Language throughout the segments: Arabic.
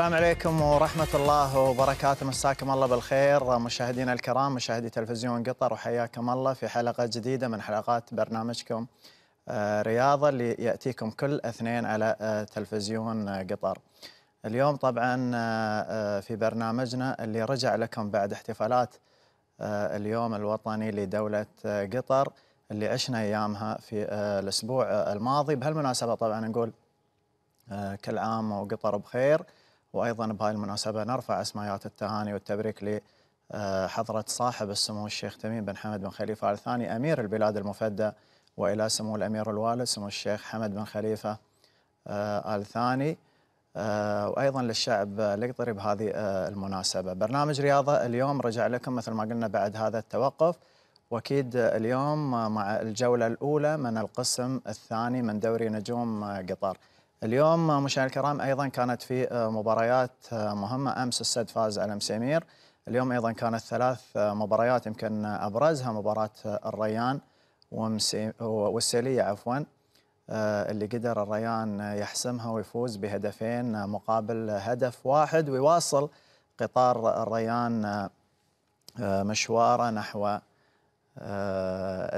السلام عليكم ورحمة الله وبركاته مساكم الله بالخير مشاهدينا الكرام مشاهدي تلفزيون قطر وحياكم الله في حلقة جديدة من حلقات برنامجكم آه، رياضة اللي يأتيكم كل اثنين على آه، تلفزيون قطر اليوم طبعا آه، في برنامجنا اللي رجع لكم بعد احتفالات اليوم الوطني لدولة قطر اللي عشنا أيامها في الأسبوع الماضي بهالمناسبة طبعا نقول كل عام وقطر بخير وايضا بهاي المناسبه نرفع اسميات التهاني والتبريك لحضره آه، صاحب السمو الشيخ تميم بن حمد بن خليفه ال ثاني امير البلاد المفدى والى سمو الامير الوالد سمو الشيخ حمد بن خليفه آه، ال ثاني آه، وايضا للشعب القطري بهذه المناسبه. برنامج رياضه اليوم رجع لكم مثل ما قلنا بعد هذا التوقف واكيد اليوم مع الجوله الاولى من القسم الثاني من دوري نجوم قطر. اليوم مشاهدينا الكرام ايضا كانت في آه، مباريات آه، مهمه امس السد فاز على مسيمير اليوم ايضا كانت ثلاث آه، مباريات يمكن ابرزها مباراه الريان ومسي... والسيليه عفوا اللي قدر الريان يحسمها ويفوز بهدفين مقابل هدف واحد ويواصل قطار الريان مشواره نحو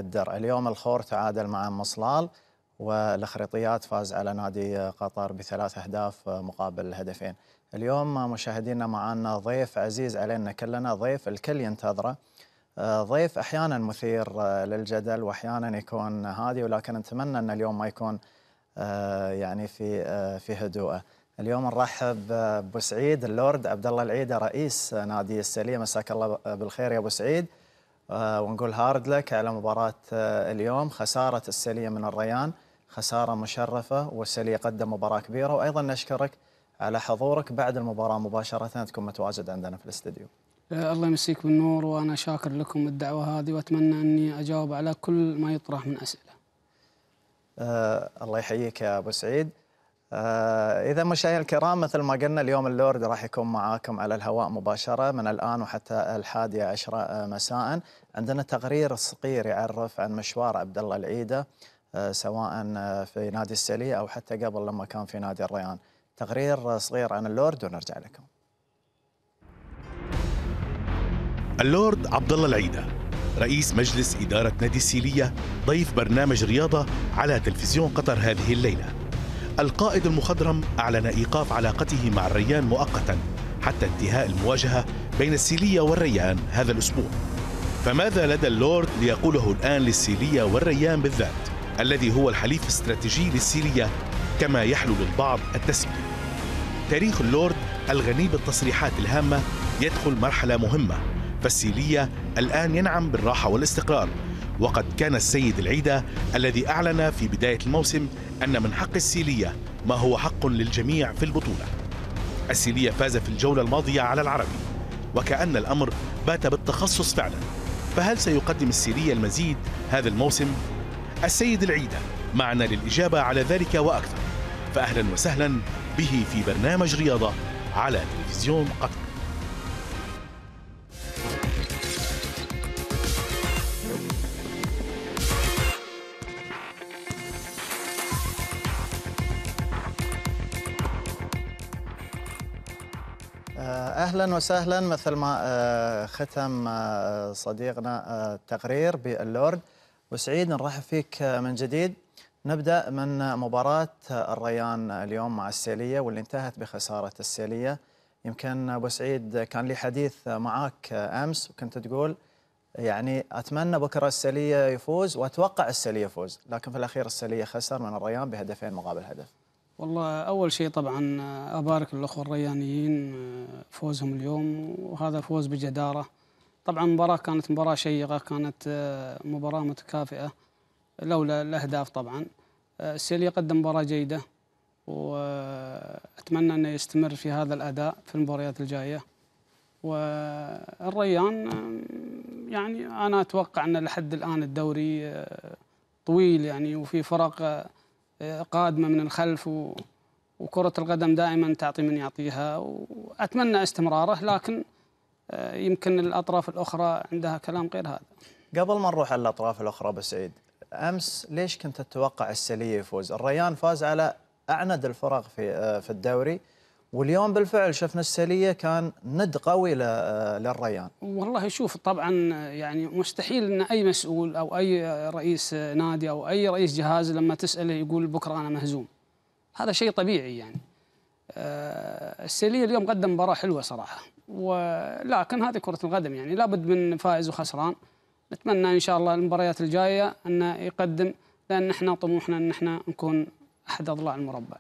الدرع اليوم الخور تعادل مع مصلال والاخريطيات فاز على نادي قطر بثلاث اهداف مقابل هدفين. اليوم مشاهدينا معنا ضيف عزيز علينا كلنا ضيف الكل ينتظره. آه، ضيف احيانا مثير آه، للجدل واحيانا يكون هادي ولكن نتمنى ان اليوم ما يكون آه، يعني في في هدوءه. اليوم نرحب بو سعيد اللورد عبد الله العيده رئيس نادي السليه مساك الله بالخير يا ابو سعيد. ونقول هارد لك على مباراة اليوم خسارة السلية من الريان خسارة مشرفة والسلي قدم مباراة كبيرة وأيضا نشكرك على حضورك بعد المباراة مباشرة تكون متواجد عندنا في الاستديو الله يمسيك بالنور وأنا شاكر لكم الدعوة هذه وأتمنى أني أجاوب على كل ما يطرح من أسئلة آه الله يحييك يا أبو سعيد آه إذا مشاهدينا الكرام مثل ما قلنا اليوم اللورد راح يكون معاكم على الهواء مباشرة من الآن وحتى الحادية عشرة مساء عندنا تقرير صغير يعرف عن مشوار عبد الله العيدة آه، سواء آه، في نادي السلي أو حتى قبل لما كان في نادي الريان تقرير صغير عن اللورد ونرجع لكم اللورد عبد الله العيده رئيس مجلس إدارة نادي السيلية ضيف برنامج رياضة على تلفزيون قطر هذه الليلة القائد المخضرم أعلن إيقاف علاقته مع الريان مؤقتا حتى انتهاء المواجهة بين السيلية والريان هذا الأسبوع فماذا لدى اللورد ليقوله الآن للسيلية والريان بالذات؟ الذي هو الحليف الاستراتيجي لسوريا كما يحلو للبعض التسمية تاريخ اللورد الغني بالتصريحات الهامة يدخل مرحلة مهمة فالسيرية الآن ينعم بالراحة والاستقرار وقد كان السيد العيدة الذي أعلن في بداية الموسم أن من حق السيلية ما هو حق للجميع في البطولة السيلية فاز في الجولة الماضية على العربي وكأن الأمر بات بالتخصص فعلا فهل سيقدم السيلية المزيد هذا الموسم السيد العيدة معنا للإجابة على ذلك وأكثر فأهلا وسهلا به في برنامج رياضة على تلفزيون قطر آه، اهلا وسهلا مثل ما آه، ختم آه، صديقنا التقرير باللورد وسعيد نرحب فيك من جديد نبدأ من مباراة الريان اليوم مع السيلية واللي انتهت بخسارة السيلية يمكن أبو سعيد كان لي حديث معك أمس وكنت تقول يعني أتمنى بكرة السيلية يفوز وأتوقع السيلية يفوز لكن في الأخير السيلية خسر من الريان بهدفين مقابل هدف والله أول شيء طبعا أبارك الأخوة الريانيين آه، فوزهم اليوم وهذا فوز بجدارة طبعا المباراة كانت مباراة شيقة كانت آه، مباراة متكافئة لولا الأهداف طبعا آه، السيلي قدم مباراة جيدة وأتمنى أنه يستمر في هذا الأداء في المباريات الجاية والريان يعني أنا أتوقع أن لحد الآن الدوري آه، طويل يعني وفي فرق قادمة من الخلف وكرة القدم دائما تعطي من يعطيها وأتمنى استمراره لكن آه، يمكن الاطراف الاخرى عندها كلام غير هذا. قبل ما نروح على الاطراف الاخرى بسعيد امس ليش كنت تتوقع السليه يفوز؟ الريان فاز على اعند الفرق في آه، في الدوري واليوم بالفعل شفنا السليه كان ند قوي آه، للريان. والله شوف طبعا يعني مستحيل ان اي مسؤول او اي رئيس نادي او اي رئيس جهاز لما تساله يقول بكره انا مهزوم. هذا شيء طبيعي يعني. السليه اليوم قدم مباراه حلوه صراحه. ولكن هذه كرة القدم يعني لابد من فائز وخسران نتمنى إن شاء الله المباريات الجاية أن يقدم لأن احنا طموحنا أن احنا نكون أحد أضلاع المربع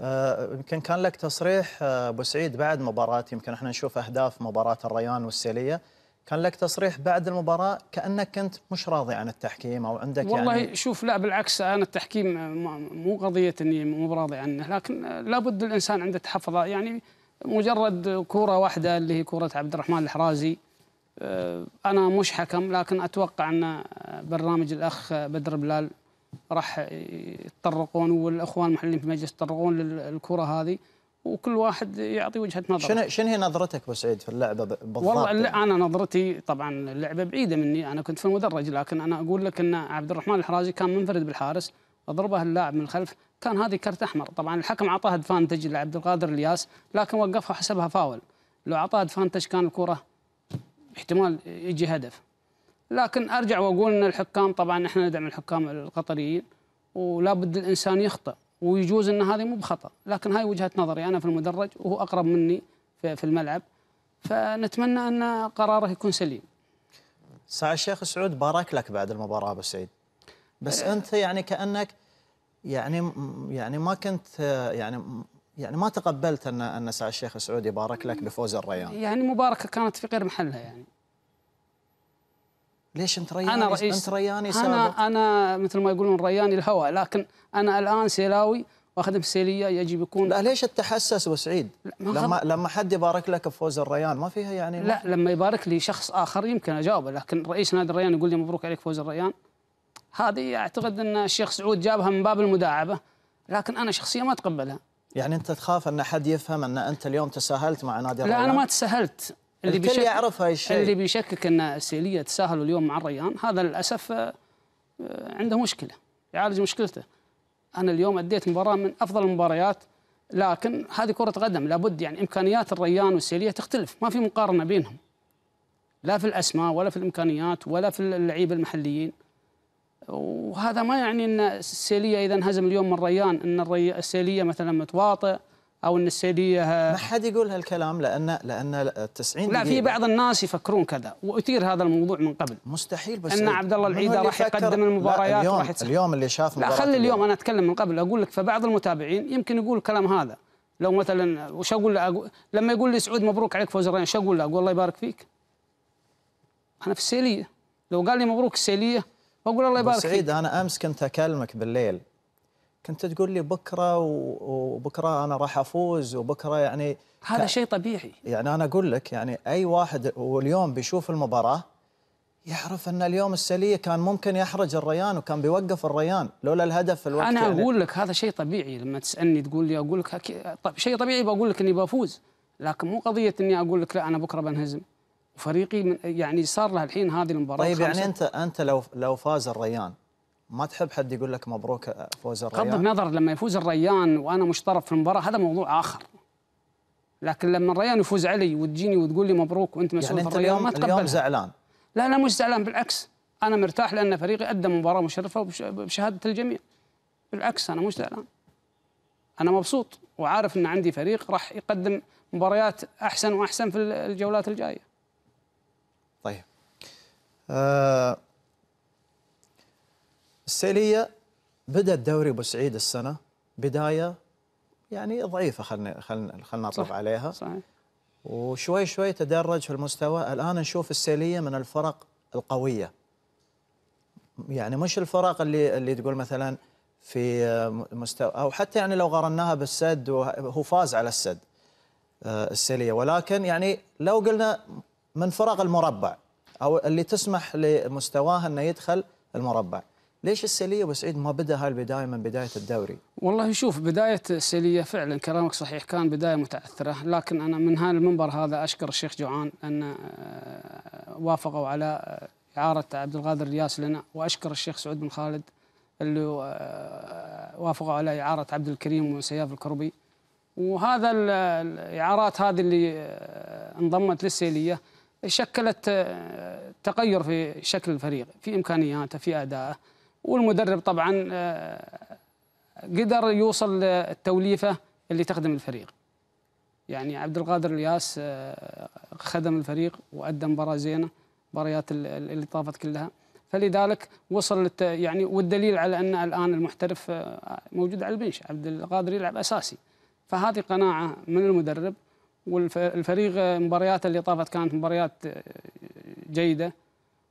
آه، يمكن كان لك تصريح آه، أبو سعيد بعد مباراة يمكن احنا نشوف أهداف مباراة الريان والسيلية كان لك تصريح بعد المباراة كأنك كنت مش راضي عن التحكيم أو عندك يعني والله يعني شوف لا بالعكس أنا التحكيم مو قضية إني مو راضي عنه لكن لابد الإنسان عنده تحفظ يعني مجرد كوره واحده اللي هي كوره عبد الرحمن الحرازي آه، انا مش حكم لكن اتوقع ان برنامج الاخ بدر بلال راح يتطرقون والاخوان المحللين في المجلس يتطرقون للكره هذه وكل واحد يعطي وجهه نظره شنو شنو هي نظرتك ابو سعيد في اللعبه بالضبط؟ والله انا نظرتي طبعا اللعبه بعيده مني انا كنت في المدرج لكن انا اقول لك ان عبد الرحمن الحرازي كان منفرد بالحارس أضربه اللاعب من الخلف كان هذه كرت احمر طبعا الحكم اعطاه ادفانتج لعبد القادر الياس لكن وقفها حسبها فاول لو اعطاه ادفانتج كان الكره احتمال يجي هدف لكن ارجع واقول ان الحكام طبعا احنا ندعم الحكام القطريين ولا بد الانسان يخطئ ويجوز ان هذه مو بخطا لكن هاي وجهه نظري انا في المدرج وهو اقرب مني في الملعب فنتمنى ان قراره يكون سليم ساعة الشيخ سعود بارك لك بعد المباراه ابو سعيد بس أه. انت يعني كانك يعني يعني ما كنت يعني يعني ما تقبلت ان ان سعى الشيخ سعود يبارك لك بفوز الريان يعني مباركه كانت في غير محلها يعني ليش انت رياني أنا رئيس انت رياني سابق انا انا مثل ما يقولون رياني الهوى لكن انا الان سيلاوي واخدم سيليه يجب يكون لا ليش التحسس وسعيد لما لما حد يبارك لك بفوز الريان ما فيها يعني لا لما يبارك لي شخص اخر يمكن اجاوبه لكن رئيس نادي الريان يقول لي مبروك عليك فوز الريان هذه اعتقد ان الشيخ سعود جابها من باب المداعبه لكن انا شخصيا ما اتقبلها يعني انت تخاف ان احد يفهم ان انت اليوم تساهلت مع نادي الريان لا انا ما تساهلت اللي الكل يعرف هالشيء اللي بيشكك ان السيليه تساهلوا اليوم مع الريان هذا للاسف آه، عنده مشكله يعالج مشكلته انا اليوم اديت مباراه من افضل المباريات لكن هذه كره قدم لابد يعني امكانيات الريان والسيليه تختلف ما في مقارنه بينهم لا في الاسماء ولا في الامكانيات ولا في اللعيبه المحليين وهذا ما يعني ان السيليه اذا انهزم اليوم من ريان ان السيليه مثلا متواطئ او ان السيليه ما حد يقول هالكلام لان لان 90 لا في بعض الناس يفكرون كذا واثير هذا الموضوع من قبل مستحيل بس ان عبد الله العيده راح يقدم المباريات اليوم, اليوم اللي شاف لا خلي اليوم, اليوم انا اتكلم من قبل اقول لك فبعض المتابعين يمكن يقول الكلام هذا لو مثلا وش اقول له لما يقول لي سعود مبروك عليك فوز الريان شو اقول له؟ اقول الله يبارك فيك انا في السيليه لو قال لي مبروك السيليه بقول الله يبارك فيك سعيد انا امس كنت اكلمك بالليل كنت تقول لي بكره وبكره انا راح افوز وبكره يعني هذا شيء طبيعي يعني انا اقول لك يعني اي واحد واليوم بيشوف المباراه يعرف ان اليوم السليه كان ممكن يحرج الريان وكان بيوقف الريان لولا الهدف في الوقت انا يعني اقول لك هذا شيء طبيعي لما تسالني تقول لي اقول لك طب شيء طبيعي بقول لك اني بفوز لكن مو قضيه اني اقول لك لا انا بكره بنهزم وفريقي يعني صار له الحين هذه المباراه طيب يعني انت انت لو لو فاز الريان ما تحب حد يقول لك مبروك فوز الريان بغض النظر لما يفوز الريان وانا طرف في المباراه هذا موضوع اخر لكن لما الريان يفوز علي وتجيني وتقول لي مبروك وانت مسؤول يعني انت الريان اليوم ما تقبل اليوم زعلان لا لا مش زعلان بالعكس انا مرتاح لان فريقي ادى مباراه مشرفه بشهاده الجميع بالعكس انا مش زعلان انا مبسوط وعارف ان عندي فريق راح يقدم مباريات احسن واحسن في الجولات الجايه طيب آه السيليه بدا الدوري ابو سعيد السنه بدايه يعني ضعيفه خلنا خلنا خلنا نطلع عليها صحيح وشوي شوي تدرج في المستوى الان نشوف السيليه من الفرق القويه يعني مش الفرق اللي اللي تقول مثلا في مستوى او حتى يعني لو قارناها بالسد وهو فاز على السد آه، السيليه ولكن يعني لو قلنا من فراغ المربع او اللي تسمح لمستواه انه يدخل المربع ليش السليه وسعيد سعيد ما بدا هاي البدايه من بدايه الدوري؟ والله شوف بدايه السليه فعلا كلامك صحيح كان بدايه متعثره لكن انا من هذا المنبر هذا اشكر الشيخ جوعان ان آه، وافقوا على آه، اعاره عبد القادر الياس لنا واشكر الشيخ سعود بن خالد اللي آه، وافقوا على اعاره عبد الكريم وسياف الكربي وهذا الاعارات هذه اللي انضمت للسيليه شكلت آه، تغير في شكل الفريق في امكانياته في ادائه والمدرب طبعا آه، قدر يوصل للتوليفه اللي تخدم الفريق يعني عبد القادر الياس آه، خدم الفريق وادى مباراه زينه مباريات اللي طافت كلها فلذلك وصل يعني والدليل على ان الان المحترف موجود على البنش عبد القادر يلعب اساسي فهذه قناعه من المدرب والفريق مبارياته اللي طافت كانت مباريات جيده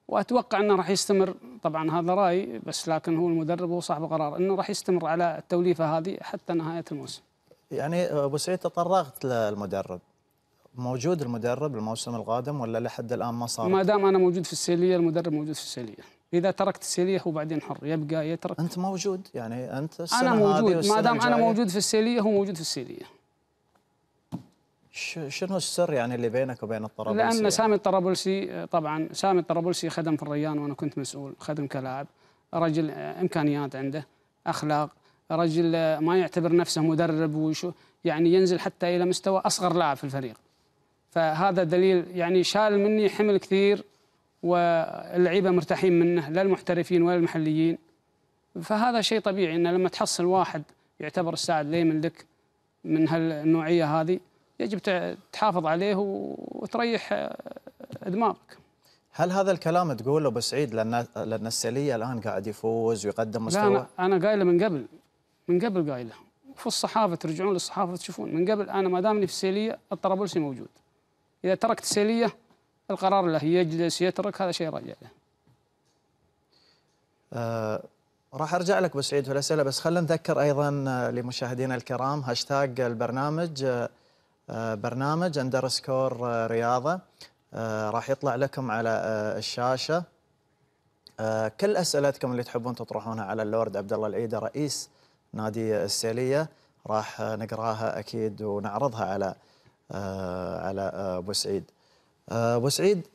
واتوقع انه راح يستمر طبعا هذا رايي بس لكن هو المدرب هو صاحب القرار انه راح يستمر على التوليفه هذه حتى نهايه الموسم. يعني ابو سعيد تطرقت للمدرب موجود المدرب الموسم القادم ولا لحد الان ما صار؟ ما دام انا موجود في السيليه المدرب موجود في السيليه. اذا تركت السيليه هو بعدين حر يبقى يترك انت موجود يعني انت السنة انا موجود ما دام انا موجود في السيليه هو موجود في السيليه شنو السر يعني اللي بينك وبين الطرابلسي؟ لان يعني؟ سامي الطرابلسي طبعا سامي الطرابلسي خدم في الريان وانا كنت مسؤول خدم كلاعب رجل آه، امكانيات عنده اخلاق رجل آه، ما يعتبر نفسه مدرب وشو يعني ينزل حتى الى مستوى اصغر لاعب في الفريق فهذا دليل يعني شال مني حمل كثير واللعيبه مرتاحين منه لا المحترفين ولا المحليين فهذا شيء طبيعي ان لما تحصل واحد يعتبر الساعد ليمن لك من هالنوعيه هذه يجب تحافظ عليه وتريح آه، دماغك هل هذا الكلام تقوله بسعيد سعيد لان لان السليه الان قاعد يفوز ويقدم مستوى؟ لا انا انا قايله من قبل من قبل قايله في الصحافه ترجعون للصحافه تشوفون من قبل انا ما دامني في السيليه الطرابلسي موجود. اذا تركت السليه القرار له يجلس يترك هذا شيء راجع له. أه راح ارجع لك بسعيد سعيد في الاسئله بس خلينا نذكر ايضا آه، لمشاهدينا الكرام هاشتاج البرنامج آه، آه، برنامج اندرسكور رياضه آه، راح يطلع لكم على آه، الشاشه كل اسئلتكم اللي تحبون تطرحونها على اللورد عبد الله العيده رئيس نادي السيليه راح نقراها اكيد ونعرضها على على ابو سعيد. ابو سعيد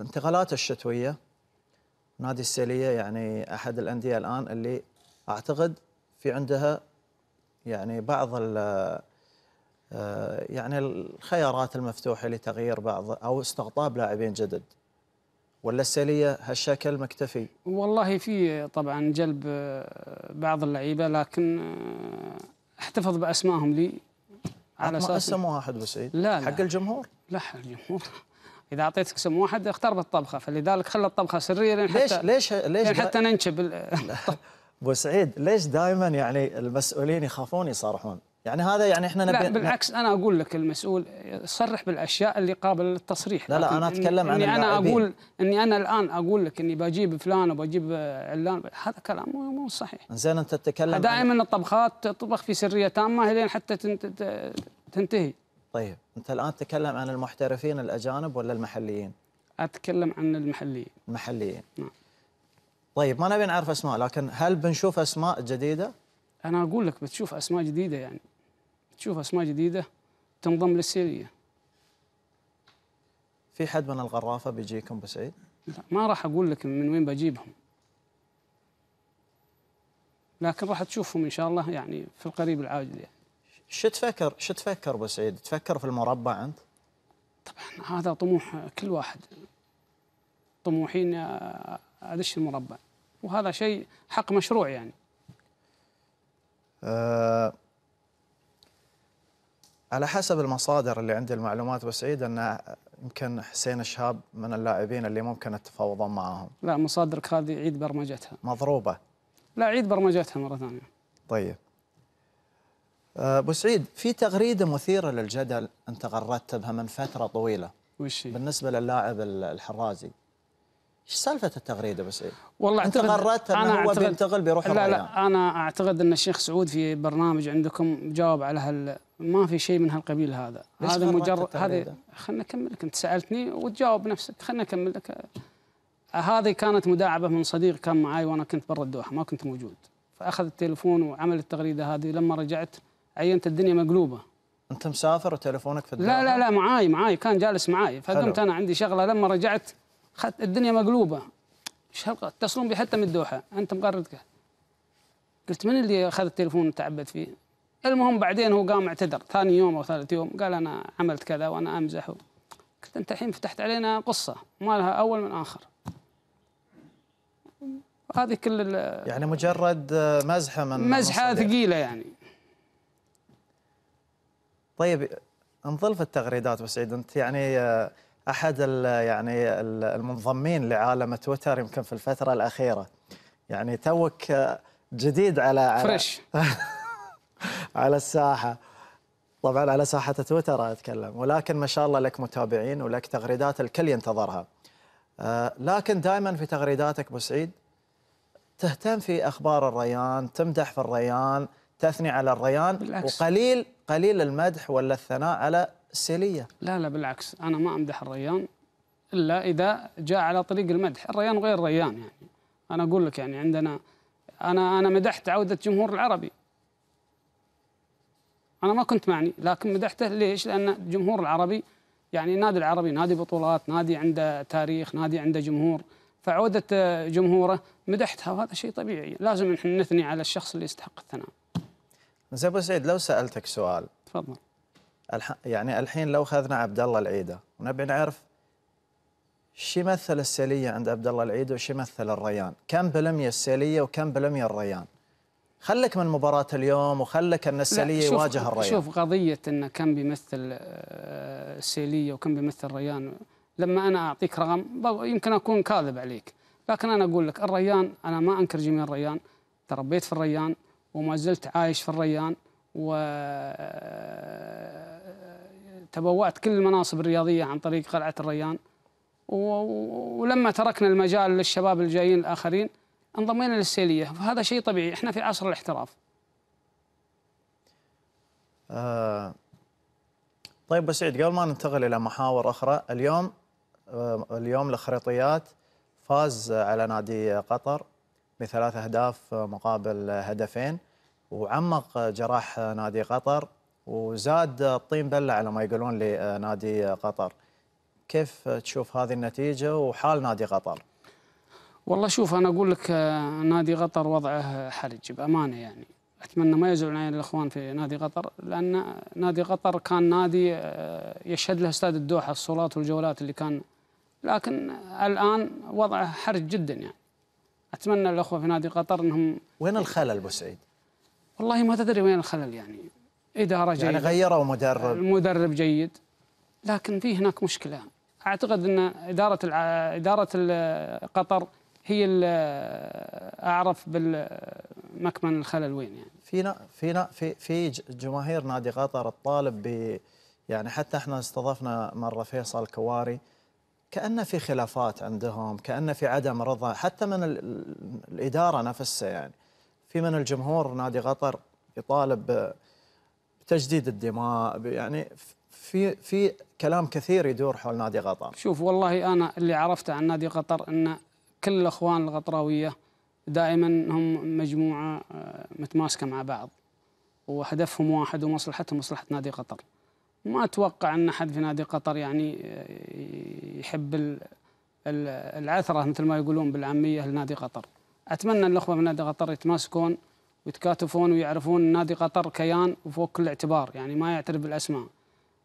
انتقالات الشتويه نادي السيليه يعني احد الانديه الان اللي اعتقد في عندها يعني بعض آه، يعني الخيارات المفتوحة لتغيير بعض أو استقطاب لاعبين جدد ولا السيلية هالشكل مكتفي؟ والله في طبعا جلب آه، بعض اللعيبة لكن آه، احتفظ بأسمائهم لي على اساس اسم واحد وسعيد لا حق لا. الجمهور لا حق الجمهور اذا اعطيتك اسم واحد اختار بالطبخه فلذلك خلى الطبخه سريه لين حتى ليش ليش ليش حتى ننشب بو سعيد ليش دائما يعني المسؤولين يخافون يصارحون يعني هذا يعني احنا نبي لا بالعكس انا اقول لك المسؤول صرح بالاشياء اللي قابله للتصريح لا لا انا اتكلم عن اني انا اقول اني انا الان اقول لك اني بجيب فلان وبجيب علان هذا كلام مو صحيح زين انت تتكلم دائما عن... الطبخات تطبخ في سريه تامه لين حتى تنتهي طيب انت الان تتكلم عن المحترفين الاجانب ولا المحليين؟ اتكلم عن المحليين المحليين نعم طيب ما نبي نعرف اسماء لكن هل بنشوف اسماء جديده؟ انا اقول لك بتشوف اسماء جديده يعني تشوف اسماء جديده تنضم للسيريه في حد من الغرافه بيجيكم بسعيد؟ لا ما راح اقول لك من وين بجيبهم لكن راح تشوفهم ان شاء الله يعني في القريب العاجل يعني شو تفكر شو تفكر بسعيد؟ تفكر في المربع انت؟ طبعا هذا طموح كل واحد طموحي اني آه، ادش المربع وهذا شيء حق مشروع يعني. آه، على حسب المصادر اللي عندي المعلومات بسعيد ان يمكن حسين شهاب من اللاعبين اللي ممكن يتفاوضون معاهم لا مصادرك هذه عيد برمجتها مضروبه لا عيد برمجتها مره ثانيه طيب آه، ابو سعيد في تغريده مثيره للجدل انت غردت بها من فتره طويله وش بالنسبه للاعب الحرازي ايش سالفه التغريده بس إيه؟ والله انت غردت انه هو بينتقل بيروح لا لا انا اعتقد ان الشيخ سعود في برنامج عندكم جاوب على هال ما في شيء من هالقبيل هذا هذا مجرد هذا خلنا اكمل انت سالتني وتجاوب نفسك خلنا اكمل لك هذه كانت مداعبه من صديق كان معي وانا كنت برا الدوحه ما كنت موجود فاخذ التليفون وعمل التغريده هذه لما رجعت عينت الدنيا مقلوبه انت مسافر وتليفونك في الدوحه لا لا لا معاي معاي كان جالس معاي فقمت انا عندي شغله لما رجعت خدت الدنيا مقلوبه ايش هالقى اتصلون بي حتى من الدوحه انت مقرد قلت من اللي اخذ التليفون وتعبت فيه المهم بعدين هو قام اعتذر ثاني يوم او ثالث يوم قال انا عملت كذا وانا امزح قلت انت الحين فتحت علينا قصه ما لها اول من اخر هذه كل يعني مجرد مزحه من مزحه ثقيله يعني طيب نظل في التغريدات وسعيد انت يعني احد الـ يعني المنضمين لعالم تويتر يمكن في الفتره الاخيره يعني توك جديد على فريش على الساحه طبعا على ساحه تويتر اتكلم ولكن ما شاء الله لك متابعين ولك تغريدات الكل ينتظرها آه، لكن دائما في تغريداتك بسعيد سعيد تهتم في اخبار الريان تمدح في الريان تثني على الريان بالعكس. وقليل قليل المدح ولا الثناء على السيليه لا لا بالعكس انا ما امدح الريان الا اذا جاء على طريق المدح الريان غير ريان يعني انا اقول لك يعني عندنا انا انا مدحت عوده جمهور العربي انا ما كنت معني لكن مدحته ليش؟ لان الجمهور العربي يعني النادي العربي نادي بطولات، نادي عنده تاريخ، نادي عنده جمهور، فعوده جمهوره مدحتها وهذا شيء طبيعي، لازم نحن نثني على الشخص اللي يستحق الثناء. زين ابو سعيد لو سالتك سؤال تفضل الح... يعني الحين لو اخذنا عبد الله العيده ونبي نعرف شو مثل السيليه عند عبد الله العيده وش مثل الريان؟ كم بلمية السيليه وكم بلمية الريان؟ خلك من مباراة اليوم وخلك أن السيلية يواجه الريان شوف قضية أنه كم بيمثل السيلية آه، وكم بيمثل الريان لما أنا أعطيك رقم يمكن أكون كاذب عليك لكن أنا أقول لك الريان أنا ما أنكر جميع الريان تربيت في الريان وما زلت عايش في الريان و آه، تبوأت كل المناصب الرياضية عن طريق قلعة الريان ولما تركنا المجال للشباب الجايين الآخرين انضمينا للسيليه فهذا شيء طبيعي احنا في عصر الاحتراف آه طيب بسعيد قبل ما ننتقل الى محاور اخرى اليوم آه اليوم الخريطيات فاز على نادي قطر بثلاث اهداف مقابل هدفين وعمق جراح نادي قطر وزاد الطين بله على ما يقولون لنادي قطر كيف تشوف هذه النتيجه وحال نادي قطر والله شوف انا اقول لك آه، نادي قطر وضعه حرج بامانه يعني اتمنى ما يزعلون عين الاخوان في نادي قطر لان نادي قطر كان نادي آه، يشهد له استاد الدوحه الصولات والجولات اللي كان لكن الان وضعه حرج جدا يعني اتمنى الاخوه في نادي قطر انهم وين الخلل ابو سعيد؟ والله ما تدري وين الخلل يعني اداره جيده يعني غيروا مدرب المدرب جيد لكن في هناك مشكله اعتقد ان اداره اداره قطر هي اللي اعرف بالمكمن الخلل وين يعني في في في في جماهير نادي قطر الطالب ب يعني حتى احنا استضفنا مره فيصل كواري كأنه في خلافات عندهم كأنه في عدم رضا حتى من الإدارة نفسها يعني في من الجمهور نادي قطر يطالب بتجديد الدماء يعني في في كلام كثير يدور حول نادي قطر شوف والله أنا اللي عرفته عن نادي قطر أنه كل الاخوان الغطراويه دائما هم مجموعه آه، متماسكه مع بعض وهدفهم واحد ومصلحتهم مصلحه نادي قطر ما اتوقع ان احد في نادي قطر يعني آه، يحب العثره مثل ما يقولون بالعاميه لنادي قطر اتمنى ان الاخوه من نادي قطر يتماسكون ويتكاتفون ويعرفون نادي قطر كيان وفوق كل اعتبار يعني ما يعترف بالاسماء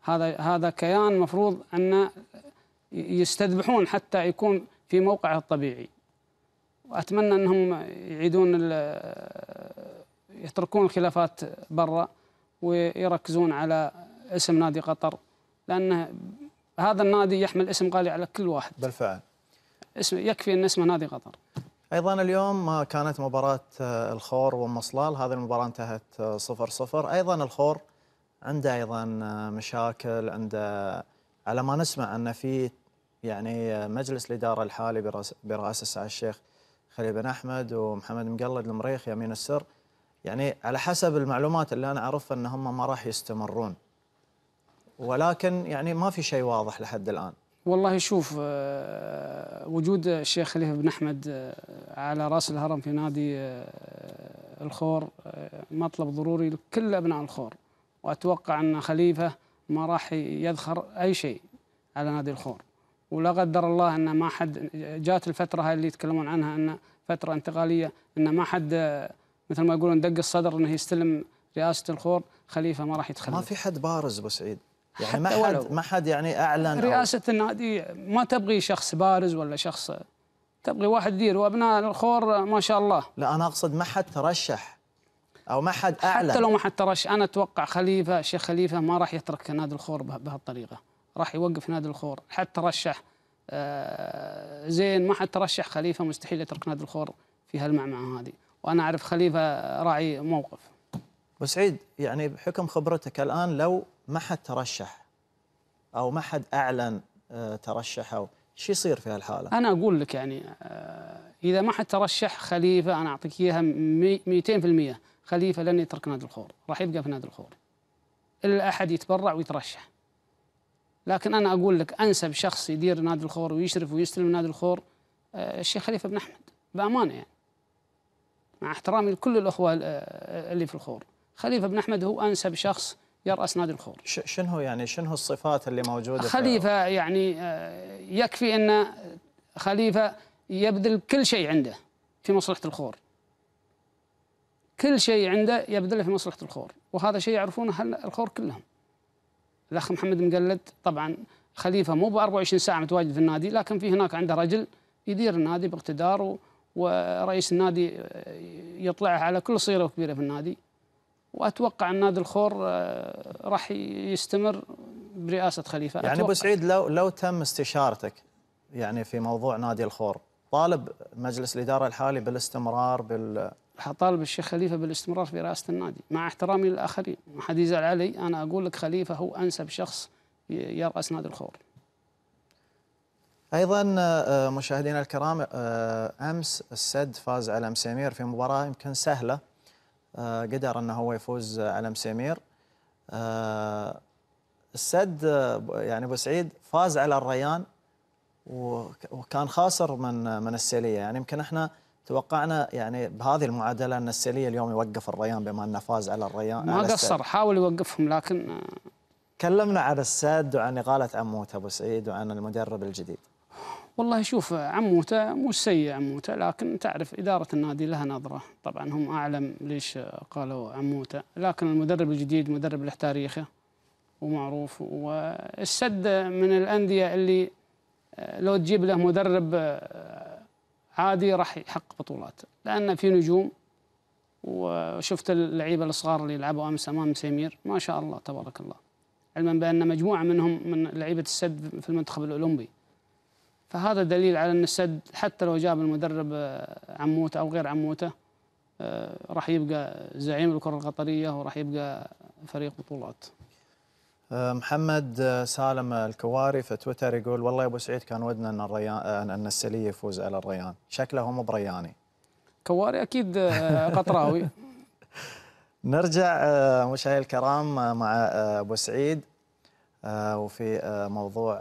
هذا هذا كيان مفروض ان يستذبحون حتى يكون في موقعه الطبيعي وأتمنى أنهم يعيدون يتركون الخلافات برا ويركزون على اسم نادي قطر لأن هذا النادي يحمل اسم غالي على كل واحد بالفعل اسم يكفي أن اسمه نادي قطر ايضا اليوم كانت مباراه آه، الخور ومصلال هذه المباراه انتهت 0 آه، 0 ايضا الخور عنده ايضا آه، مشاكل عنده على ما نسمع ان في يعني مجلس الإدارة الحالي برئاسة سعى الشيخ خليل بن أحمد ومحمد مقلد المريخ يمين السر يعني على حسب المعلومات اللي أنا أعرفها أن هم ما راح يستمرون ولكن يعني ما في شيء واضح لحد الآن والله شوف آه، وجود الشيخ خليفه بن احمد آه، على راس الهرم في نادي آه، الخور مطلب ضروري لكل ابناء الخور واتوقع ان خليفه ما راح يذخر اي شيء على نادي الخور ولا قدر الله ان ما حد جات الفتره هاي اللي يتكلمون عنها ان فتره انتقاليه ان ما حد مثل ما يقولون دق الصدر انه يستلم رئاسه الخور خليفه ما راح يتخلف ما في حد بارز ابو سعيد يعني ما حد ما حد يعني اعلن رئاسه النادي ما تبغي شخص بارز ولا شخص تبغي واحد يدير وابناء الخور ما شاء الله لا انا اقصد ما حد ترشح او ما حد اعلن حتى لو ما حد ترشح انا اتوقع خليفه الشيخ خليفه ما راح يترك نادي الخور بهالطريقه راح يوقف نادي الخور حتى رشح آه، زين ما حد ترشح خليفه مستحيل يترك نادي الخور في هالمعمعه هذه وانا اعرف خليفه راعي موقف وسعيد يعني بحكم خبرتك الان لو ما حد ترشح او ما حد اعلن آه، ترشحه شو يصير في هالحاله؟ انا اقول لك يعني آه، اذا ما حد ترشح خليفه انا اعطيك اياها 200% خليفه لن يترك نادي الخور راح يبقى في نادي الخور الا احد يتبرع ويترشح لكن انا اقول لك انسب شخص يدير نادي الخور ويشرف ويستلم نادي الخور آه، الشيخ خليفه بن احمد بامانه يعني مع احترامي لكل الاخوه آه، آه، اللي في الخور خليفه بن احمد هو انسب شخص يراس نادي الخور شنو يعني شنو الصفات اللي موجوده خليفه في يعني يكفي ان خليفه يبذل كل شيء عنده في مصلحه الخور كل شيء عنده يبذله في مصلحه الخور وهذا شيء يعرفونه الخور كلهم الاخ محمد مقلد طبعا خليفه مو ب 24 ساعه متواجد في النادي لكن في هناك عنده رجل يدير النادي باقتدار ورئيس النادي آه، يطلعه على كل صغيره وكبيره في النادي واتوقع ان نادي الخور آه، راح يستمر برئاسه خليفه يعني ابو سعيد لو لو تم استشارتك يعني في موضوع نادي الخور طالب مجلس الاداره الحالي بالاستمرار بال طالب الشيخ خليفه بالاستمرار في رئاسه النادي مع احترامي للاخرين ما حد يزعل علي انا اقول لك خليفه هو انسب شخص يراس نادي الخور ايضا آه، مشاهدينا الكرام آه، امس السد فاز على مسيمير في مباراه يمكن سهله آه، قدر انه هو يفوز على مسيمير السد يعني ابو سعيد فاز على الريان وكان خاسر من من السيليه يعني يمكن احنا توقعنا يعني بهذه المعادله ان السيليه اليوم يوقف الريان بما انه فاز على الريان ما على قصر حاول يوقفهم لكن كلمنا عن السد وعن اقاله عموته ابو سعيد وعن المدرب الجديد والله شوف عموته مو سيء عموته لكن تعرف إدارة النادي لها نظرة طبعا هم أعلم ليش قالوا عموته لكن المدرب الجديد مدرب له تاريخه ومعروف والسد من الأندية اللي لو تجيب له مدرب عادي راح يحقق بطولات لأن في نجوم وشفت اللعيبة الصغار اللي لعبوا أمس أمام سمير ما شاء الله تبارك الله علما بأن مجموعة منهم من لعيبة السد في المنتخب الأولمبي فهذا دليل على أن السد حتى لو جاب المدرب آه، عموته أو غير عموته آه، راح يبقى زعيم الكرة القطرية وراح يبقى فريق بطولات آه، محمد آه، سالم الكواري في تويتر يقول والله يا ابو سعيد كان ودنا ان الريان آه، ان السليه يفوز على الريان شكله مو برياني كواري اكيد قطراوي نرجع مشاهدي الكرام مع ابو سعيد وفي موضوع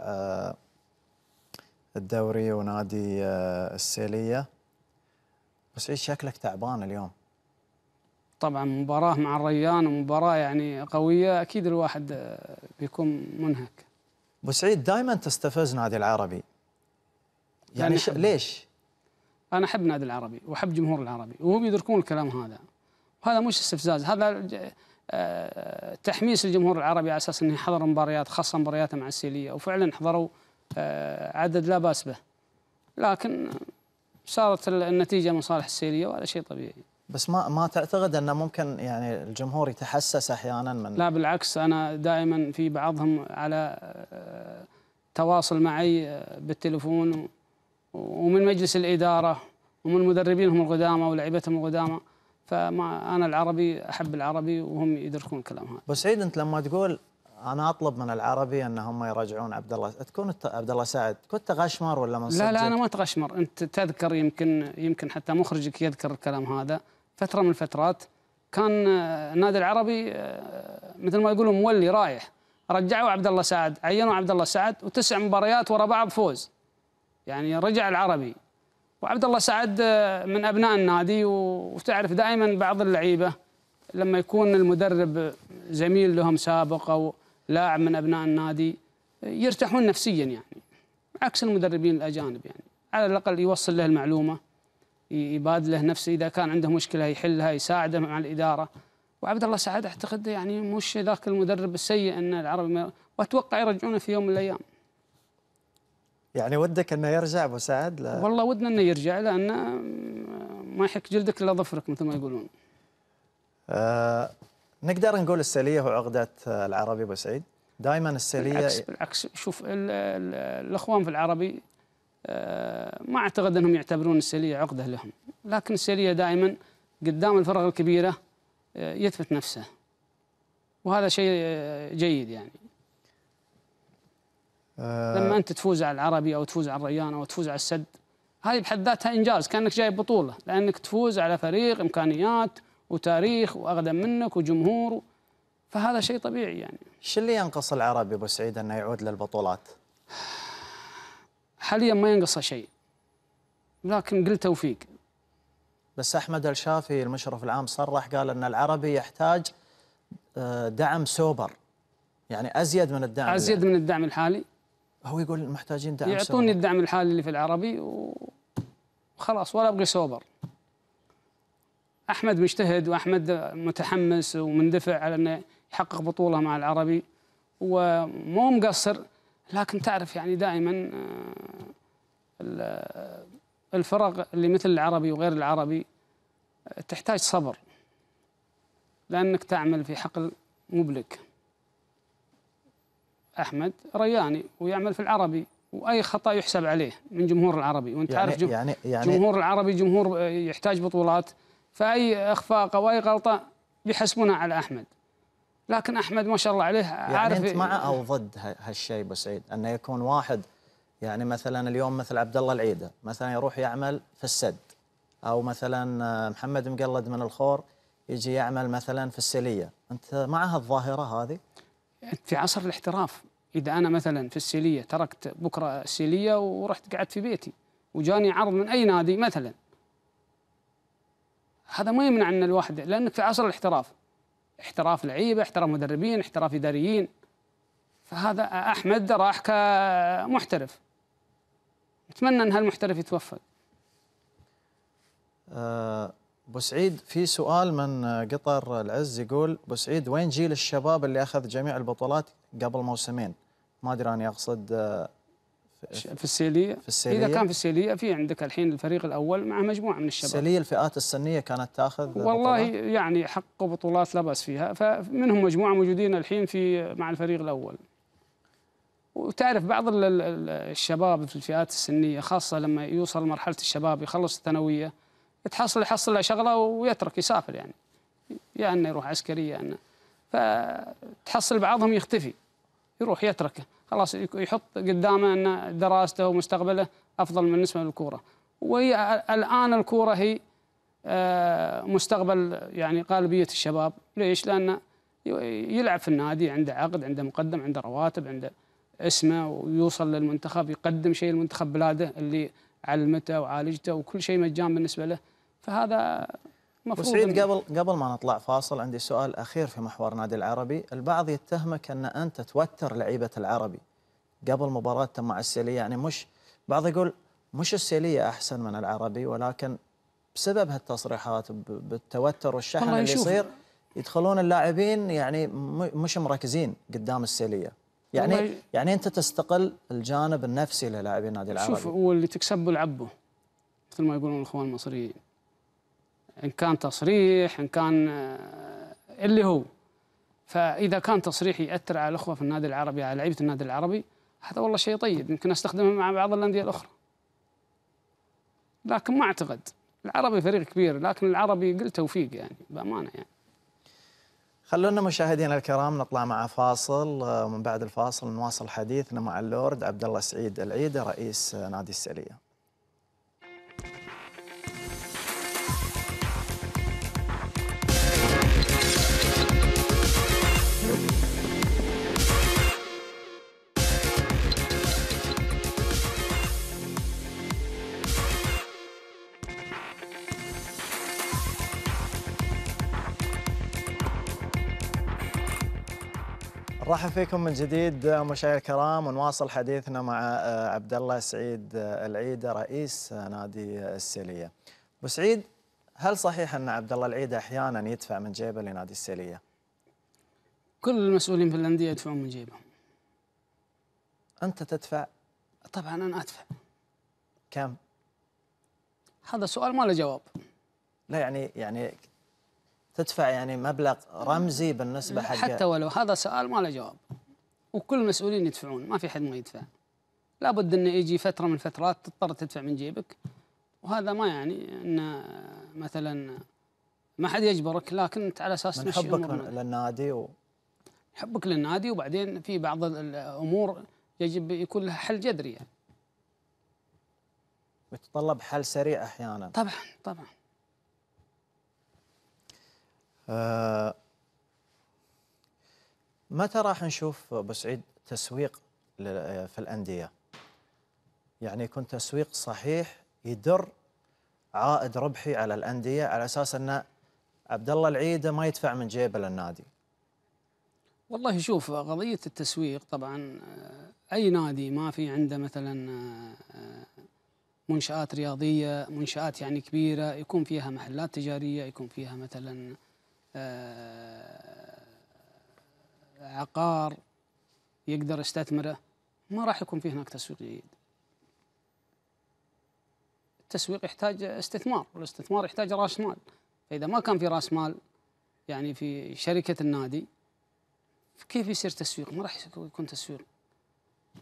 الدوري ونادي السيليه ابو سعيد شكلك تعبان اليوم طبعا مباراة مع الريان ومباراة يعني قوية أكيد الواحد آه، بيكون منهك أبو سعيد دائما تستفز نادي العربي يعني أنا ليش؟ أنا أحب نادي العربي وأحب جمهور العربي وهم يدركون الكلام هذا وهذا مش استفزاز هذا آه، تحميس الجمهور العربي على أساس أنه حضر مباريات خاصة مبارياته مع السيلية وفعلا حضروا آه، عدد لا بأس به لكن صارت النتيجة من صالح السيلية وهذا شيء طبيعي بس ما ما تعتقد انه ممكن يعني الجمهور يتحسس احيانا من لا بالعكس انا دائما في بعضهم على آه، تواصل معي آه، بالتليفون ومن مجلس الاداره ومن مدربين هم القدامى ولعيبتهم القدامى فما انا العربي احب العربي وهم يدركون الكلام هذا بس عيد انت لما تقول انا اطلب من العربي ان هم يراجعون عبد الله تكون عبد الله سعد كنت غشمر ولا من لا لا انا ما تغشمر انت تذكر يمكن يمكن حتى مخرجك يذكر الكلام هذا فتره من الفترات كان آه، النادي العربي آه، مثل ما يقولون مولي رايح رجعوا عبد الله سعد عينوا عبد الله سعد وتسع مباريات ورا بعض فوز يعني رجع العربي وعبد الله سعد آه، من ابناء النادي وتعرف دائما بعض اللعيبه لما يكون المدرب زميل لهم سابق او لاعب من ابناء النادي يرتاحون نفسيا يعني عكس المدربين الاجانب يعني على الاقل يوصل له المعلومه يبادله نفسه اذا كان عنده مشكله يحلها يساعده مع الاداره وعبد الله سعد اعتقد يعني مش ذاك المدرب السيء ان العربي ما واتوقع يرجعونه في يوم من الايام يعني ودك انه يرجع ابو سعد؟ لا. والله ودنا انه يرجع لانه ما يحك جلدك الا ظفرك مثل ما يقولون. آه نقدر نقول السليه وعقده العربي ابو سعيد؟ دائما السليه بالعكس بالعكس شوف الاخوان في العربي ما اعتقد انهم يعتبرون السليه عقده لهم لكن السليه دائما قدام الفرق الكبيره آه، يثبت نفسه وهذا شيء آه، جيد يعني آه، لما انت تفوز على العربي او تفوز على الريان او تفوز على السد هذه بحد ذاتها انجاز كانك جايب بطوله لانك تفوز على فريق امكانيات وتاريخ واقدم منك وجمهور فهذا شيء طبيعي يعني شو اللي ينقص العربي ابو سعيد انه يعود للبطولات؟ حاليا ما ينقصه شيء لكن قل توفيق بس احمد الشافي المشرف العام صرح قال ان العربي يحتاج آه، دعم سوبر يعني ازيد من الدعم ازيد من الدعم الحالي هو يقول محتاجين دعم يعطوني الدعم الحالي اللي في العربي وخلاص ولا ابغي سوبر احمد مجتهد واحمد متحمس ومندفع على انه يحقق بطوله مع العربي ومو مقصر لكن تعرف يعني دائما آه، آه، الفرق اللي مثل العربي وغير العربي آه، تحتاج صبر لأنك تعمل في حقل مبلك أحمد رياني ويعمل في العربي واي خطا يحسب عليه من جمهور العربي وانت يعني عارف جم... يعني يعني جمهور العربي جمهور يحتاج بطولات فاي اخفاق او اي غلطه بيحسبونها على احمد لكن احمد ما شاء الله عليه يعني عارف انت مع او ضد هالشيء ابو سعيد انه يكون واحد يعني مثلا اليوم مثل عبد الله العيده مثلا يروح يعمل في السد او مثلا محمد مقلد من الخور يجي يعمل مثلا في السيليه انت مع هالظاهره هذه في عصر الاحتراف اذا انا مثلا في السيليه تركت بكره السيليه ورحت قعدت في بيتي وجاني عرض من اي نادي مثلا هذا ما يمنع ان الواحد لانك في عصر الاحتراف احتراف لعيبه احتراف مدربين احتراف اداريين فهذا احمد راح كمحترف نتمنى ان هالمحترف يتوفق أه، ابو سعيد في سؤال من قطر العز يقول ابو سعيد وين جيل الشباب اللي اخذ جميع البطولات قبل موسمين ما ادري انا اقصد أه، في السيليه في السيليه اذا كان في السيليه في عندك الحين الفريق الاول مع مجموعه من الشباب السيليه الفئات السنيه كانت تاخذ والله بطولات؟ يعني حق بطولات لا باس فيها فمنهم مجموعه موجودين الحين في مع الفريق الاول وتعرف بعض الشباب في الفئات السنيه خاصه لما يوصل مرحله الشباب يخلص الثانويه تحصل يحصل له شغله ويترك يسافر يعني يا يعني انه يروح عسكريه يعني فتحصل بعضهم يختفي يروح يتركه خلاص يحط قدامه ان دراسته ومستقبله افضل بالنسبه للكوره وهي الان الكوره هي آه، مستقبل يعني غالبيه الشباب ليش؟ لان يلعب في النادي عنده عقد عنده مقدم عنده رواتب عنده اسمه ويوصل للمنتخب يقدم شيء لمنتخب بلاده اللي علمته وعالجته وكل شيء مجان بالنسبه له فهذا مفروض قبل قبل ما نطلع فاصل عندي سؤال اخير في محور نادي العربي، البعض يتهمك ان انت توتر لعيبه العربي قبل مباراه مع السيليه يعني مش بعض يقول مش السيليه احسن من العربي ولكن بسبب هالتصريحات بالتوتر والشحن اللي يصير يدخلون اللاعبين يعني مش مركزين قدام السيليه. يعني يعني انت تستقل الجانب النفسي للاعبين نادي العربي. شوف واللي تكسبه لعبه مثل ما يقولون الاخوان المصريين. إن كان تصريح إن كان آه، اللي هو فإذا كان تصريح يأثر على الأخوة في النادي العربي على لعيبة النادي العربي هذا والله شيء طيب يمكن أستخدمه مع بعض الأندية الأخرى لكن ما أعتقد العربي فريق كبير لكن العربي قل توفيق يعني بأمانة يعني خلونا مشاهدينا الكرام نطلع مع فاصل آه، ومن بعد الفاصل نواصل حديثنا مع اللورد عبد الله سعيد العيد رئيس نادي السعليه مرحبا فيكم من جديد مشاهدينا الكرام ونواصل حديثنا مع آه، عبد الله سعيد آه، العيده رئيس آه، نادي السيليه. ابو سعيد هل صحيح ان عبد الله العيده احيانا يدفع من جيبه لنادي السيليه؟ كل المسؤولين في الانديه يدفعون من جيبهم. انت تدفع؟ طبعا انا ادفع. كم؟ هذا سؤال ما له جواب. لا يعني يعني تدفع يعني مبلغ رمزي بالنسبه حق حتى ولو هذا سؤال ما له جواب وكل المسؤولين يدفعون ما في حد ما يدفع لابد انه يجي فتره من الفترات تضطر تدفع من جيبك وهذا ما يعني انه مثلا ما حد يجبرك لكن انت على اساس من حبك من للنادي و... حبك للنادي وبعدين في بعض الامور يجب يكون لها حل جذري يعني يتطلب حل سريع احيانا طبعا طبعا آه، متى راح نشوف بسعيد سعيد تسويق آه، في الانديه؟ يعني يكون تسويق صحيح يدر عائد ربحي على الانديه على اساس ان عبد الله العيده ما يدفع من جيبه للنادي. والله شوف قضيه التسويق طبعا آه، اي نادي ما في عنده مثلا منشات رياضيه، منشات يعني كبيره، يكون فيها محلات تجاريه، يكون فيها مثلا آه، عقار يقدر يستثمره ما راح يكون في هناك تسويق جيد التسويق يحتاج استثمار والاستثمار يحتاج راس مال فاذا ما كان في راس مال يعني في شركه النادي كيف يصير تسويق؟ ما راح يكون تسويق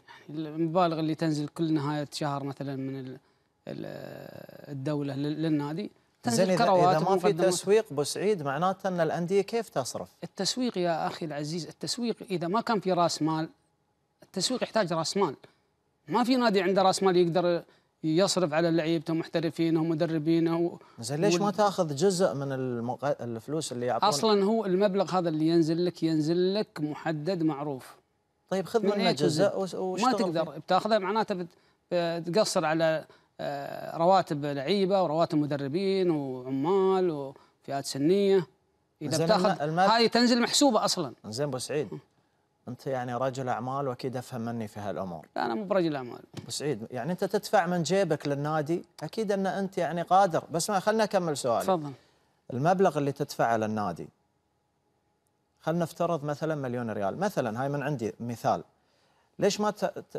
يعني المبالغ اللي تنزل كل نهايه شهر مثلا من الدوله للنادي تنزل إذا, إذا ما في تسويق بسعيد معناته أن الأندية كيف تصرف التسويق يا أخي العزيز التسويق إذا ما كان في رأس مال التسويق يحتاج رأس مال ما في نادي عنده رأس مال يقدر يصرف على لعيبته محترفينه ومدربينه زين ليش ما تاخذ جزء من المق... الفلوس اللي يعطونك؟ اصلا هو المبلغ هذا اللي ينزل لك ينزل لك محدد معروف طيب خذ من منه جزء واشتغل ما تقدر فيه. بتاخذه معناته بت... بتقصر على آه، رواتب لعيبه ورواتب مدربين وعمال وفئات سنيه اذا بتاخذ هذه تنزل محسوبه اصلا زين ابو سعيد انت يعني رجل اعمال واكيد افهم مني في هالامور لا انا مو برجل اعمال ابو سعيد يعني انت تدفع من جيبك للنادي اكيد ان انت يعني قادر بس ما خلنا اكمل سؤالي تفضل المبلغ اللي تدفعه للنادي خلنا نفترض مثلا مليون ريال مثلا هاي من عندي مثال ليش ما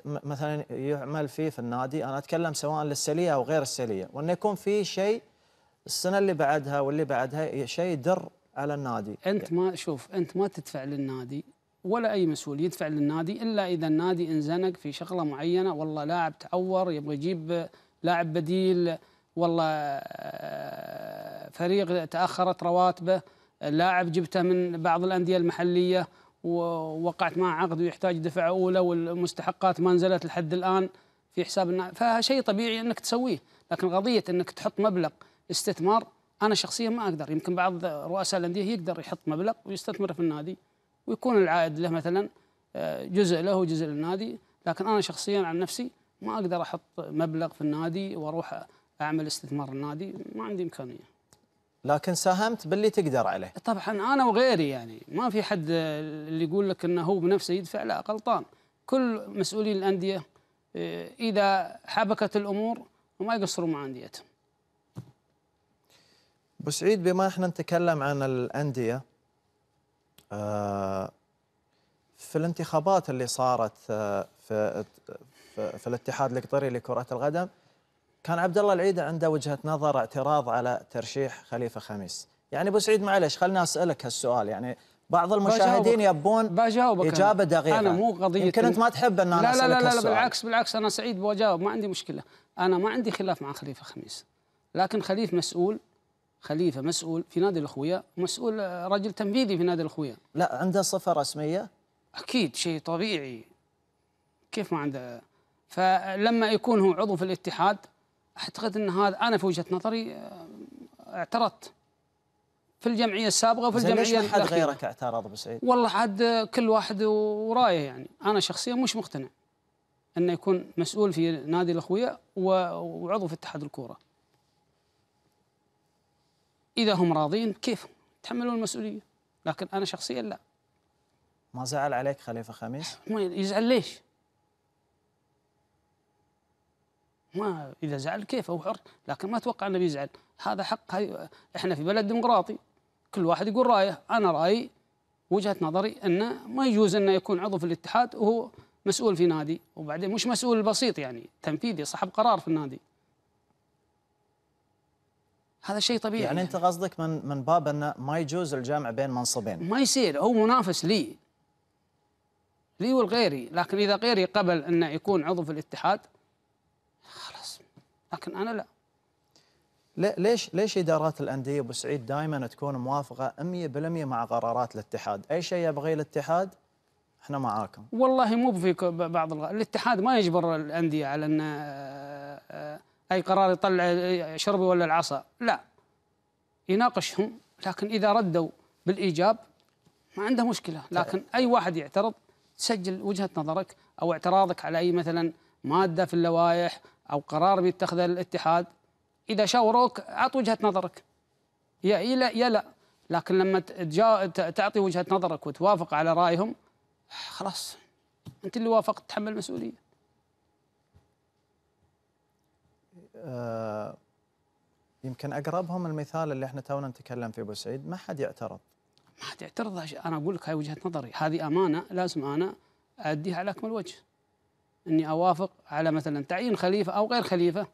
مثلا يعمل فيه في النادي انا اتكلم سواء للسليه او غير السليه وان يكون في شيء السنه اللي بعدها واللي بعدها شيء يدر على النادي انت ما شوف انت ما تدفع للنادي ولا اي مسؤول يدفع للنادي الا اذا النادي انزنق في شغله معينه والله لاعب تعور يبغى يجيب لاعب بديل والله آه، فريق تاخرت رواتبه لاعب جبته من بعض الانديه المحليه ووقعت معه عقد ويحتاج دفعه اولى والمستحقات ما نزلت لحد الان في حساب النا... فشيء طبيعي انك تسويه، لكن قضيه انك تحط مبلغ استثمار انا شخصيا ما اقدر، يمكن بعض رؤساء الانديه يقدر يحط مبلغ ويستثمر في النادي ويكون العائد له مثلا آه، جزء له وجزء للنادي، لكن انا شخصيا عن نفسي ما اقدر احط مبلغ في النادي واروح اعمل استثمار النادي، ما عندي امكانيه. لكن ساهمت باللي تقدر عليه طبعا انا وغيري يعني ما في حد اللي يقول لك انه هو بنفسه يدفع لا غلطان كل مسؤولين الانديه آه، اذا حبكت الامور وما يقصروا مع انديتهم ابو سعيد بما احنا نتكلم عن الانديه آه، في الانتخابات اللي صارت آه، في في الاتحاد القطري لكره القدم كان عبد الله العيده عنده وجهه نظر اعتراض على ترشيح خليفه خميس يعني ابو سعيد معلش خلنا اسالك هالسؤال يعني بعض المشاهدين يبون بجاوبك اجابه دقيقه انا مو قضيه يمكن انت ما تحب ان انا لا لا لا, لا, لا بالعكس بالعكس انا سعيد بجاوب ما عندي مشكله انا ما عندي خلاف مع خليفه خميس لكن خليف مسؤول خليفه مسؤول في نادي الاخويا مسؤول آه، رجل تنفيذي في نادي الاخويا لا عنده صفه رسميه اكيد شيء طبيعي كيف ما عنده فلما يكون هو عضو في الاتحاد اعتقد ان هذا انا في وجهه نظري آه، اعترضت في الجمعيه السابقه وفي الجمعيه ليش حد غيرك اعترض ابو سعيد؟ والله عاد كل واحد ورايه يعني انا شخصيا مش مقتنع انه يكون مسؤول في نادي الاخويا وعضو في اتحاد الكوره اذا هم راضين كيف يتحملون المسؤوليه لكن انا شخصيا لا ما زعل عليك خليفه خميس؟ يزعل ليش؟ ما اذا زعل كيف هو حر لكن ما اتوقع انه بيزعل هذا حق هاي احنا في بلد ديمقراطي كل واحد يقول رايه انا رايي وجهه نظري انه ما يجوز انه يكون عضو في الاتحاد وهو مسؤول في نادي وبعدين مش مسؤول البسيط يعني تنفيذي صاحب قرار في النادي هذا شيء طبيعي يعني, يعني انت قصدك من من باب انه ما يجوز الجامع بين منصبين ما يصير هو منافس لي لي والغيري لكن اذا غيري قبل انه يكون عضو في الاتحاد لكن انا لا ليش ليش ادارات الانديه ابو سعيد دائما تكون موافقه 100% مع قرارات الاتحاد، اي شيء يبغيه الاتحاد احنا معاكم. والله مو في بعض الغ... الاتحاد ما يجبر الانديه على ان آه، آه، اي قرار يطلع شربي ولا العصا، لا. يناقشهم لكن اذا ردوا بالايجاب ما عنده مشكله، طيب. لكن اي واحد يعترض سجل وجهه نظرك او اعتراضك على اي مثلا ماده في اللوائح او قرار بيتخذه الاتحاد اذا شاوروك اعط وجهه نظرك يا إيه لا يا لا لكن لما تعطي وجهه نظرك وتوافق على رايهم خلاص انت اللي وافقت تتحمل المسؤوليه آه، يمكن اقربهم المثال اللي احنا تونا نتكلم فيه ابو سعيد ما حد يعترض ما حد يعترض انا اقول لك هاي وجهه نظري هذه امانه لازم انا اديها على اكمل وجه اني اوافق على مثلا تعيين خليفه او غير خليفه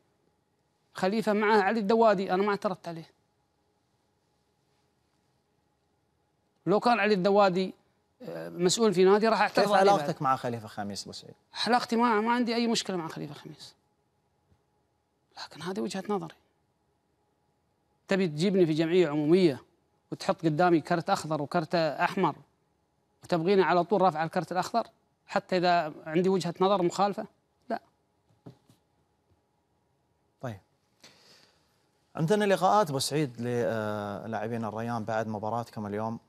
خليفه معه علي الدوادي انا ما اعترضت عليه لو كان علي الدوادي آه، مسؤول في نادي راح اعترض كيف علاقتك مع خليفه خميس ابو سعيد؟ علاقتي ما ما عندي اي مشكله مع خليفه خميس لكن هذه وجهه نظري تبي تجيبني في جمعيه عموميه وتحط قدامي كرت اخضر وكرت احمر وتبغيني على طول رافع الكرت الاخضر حتى إذا عندي وجهة نظر مخالفة لا طيب عندنا لقاءات أبو سعيد للاعبين آه، الريان بعد مباراتكم اليوم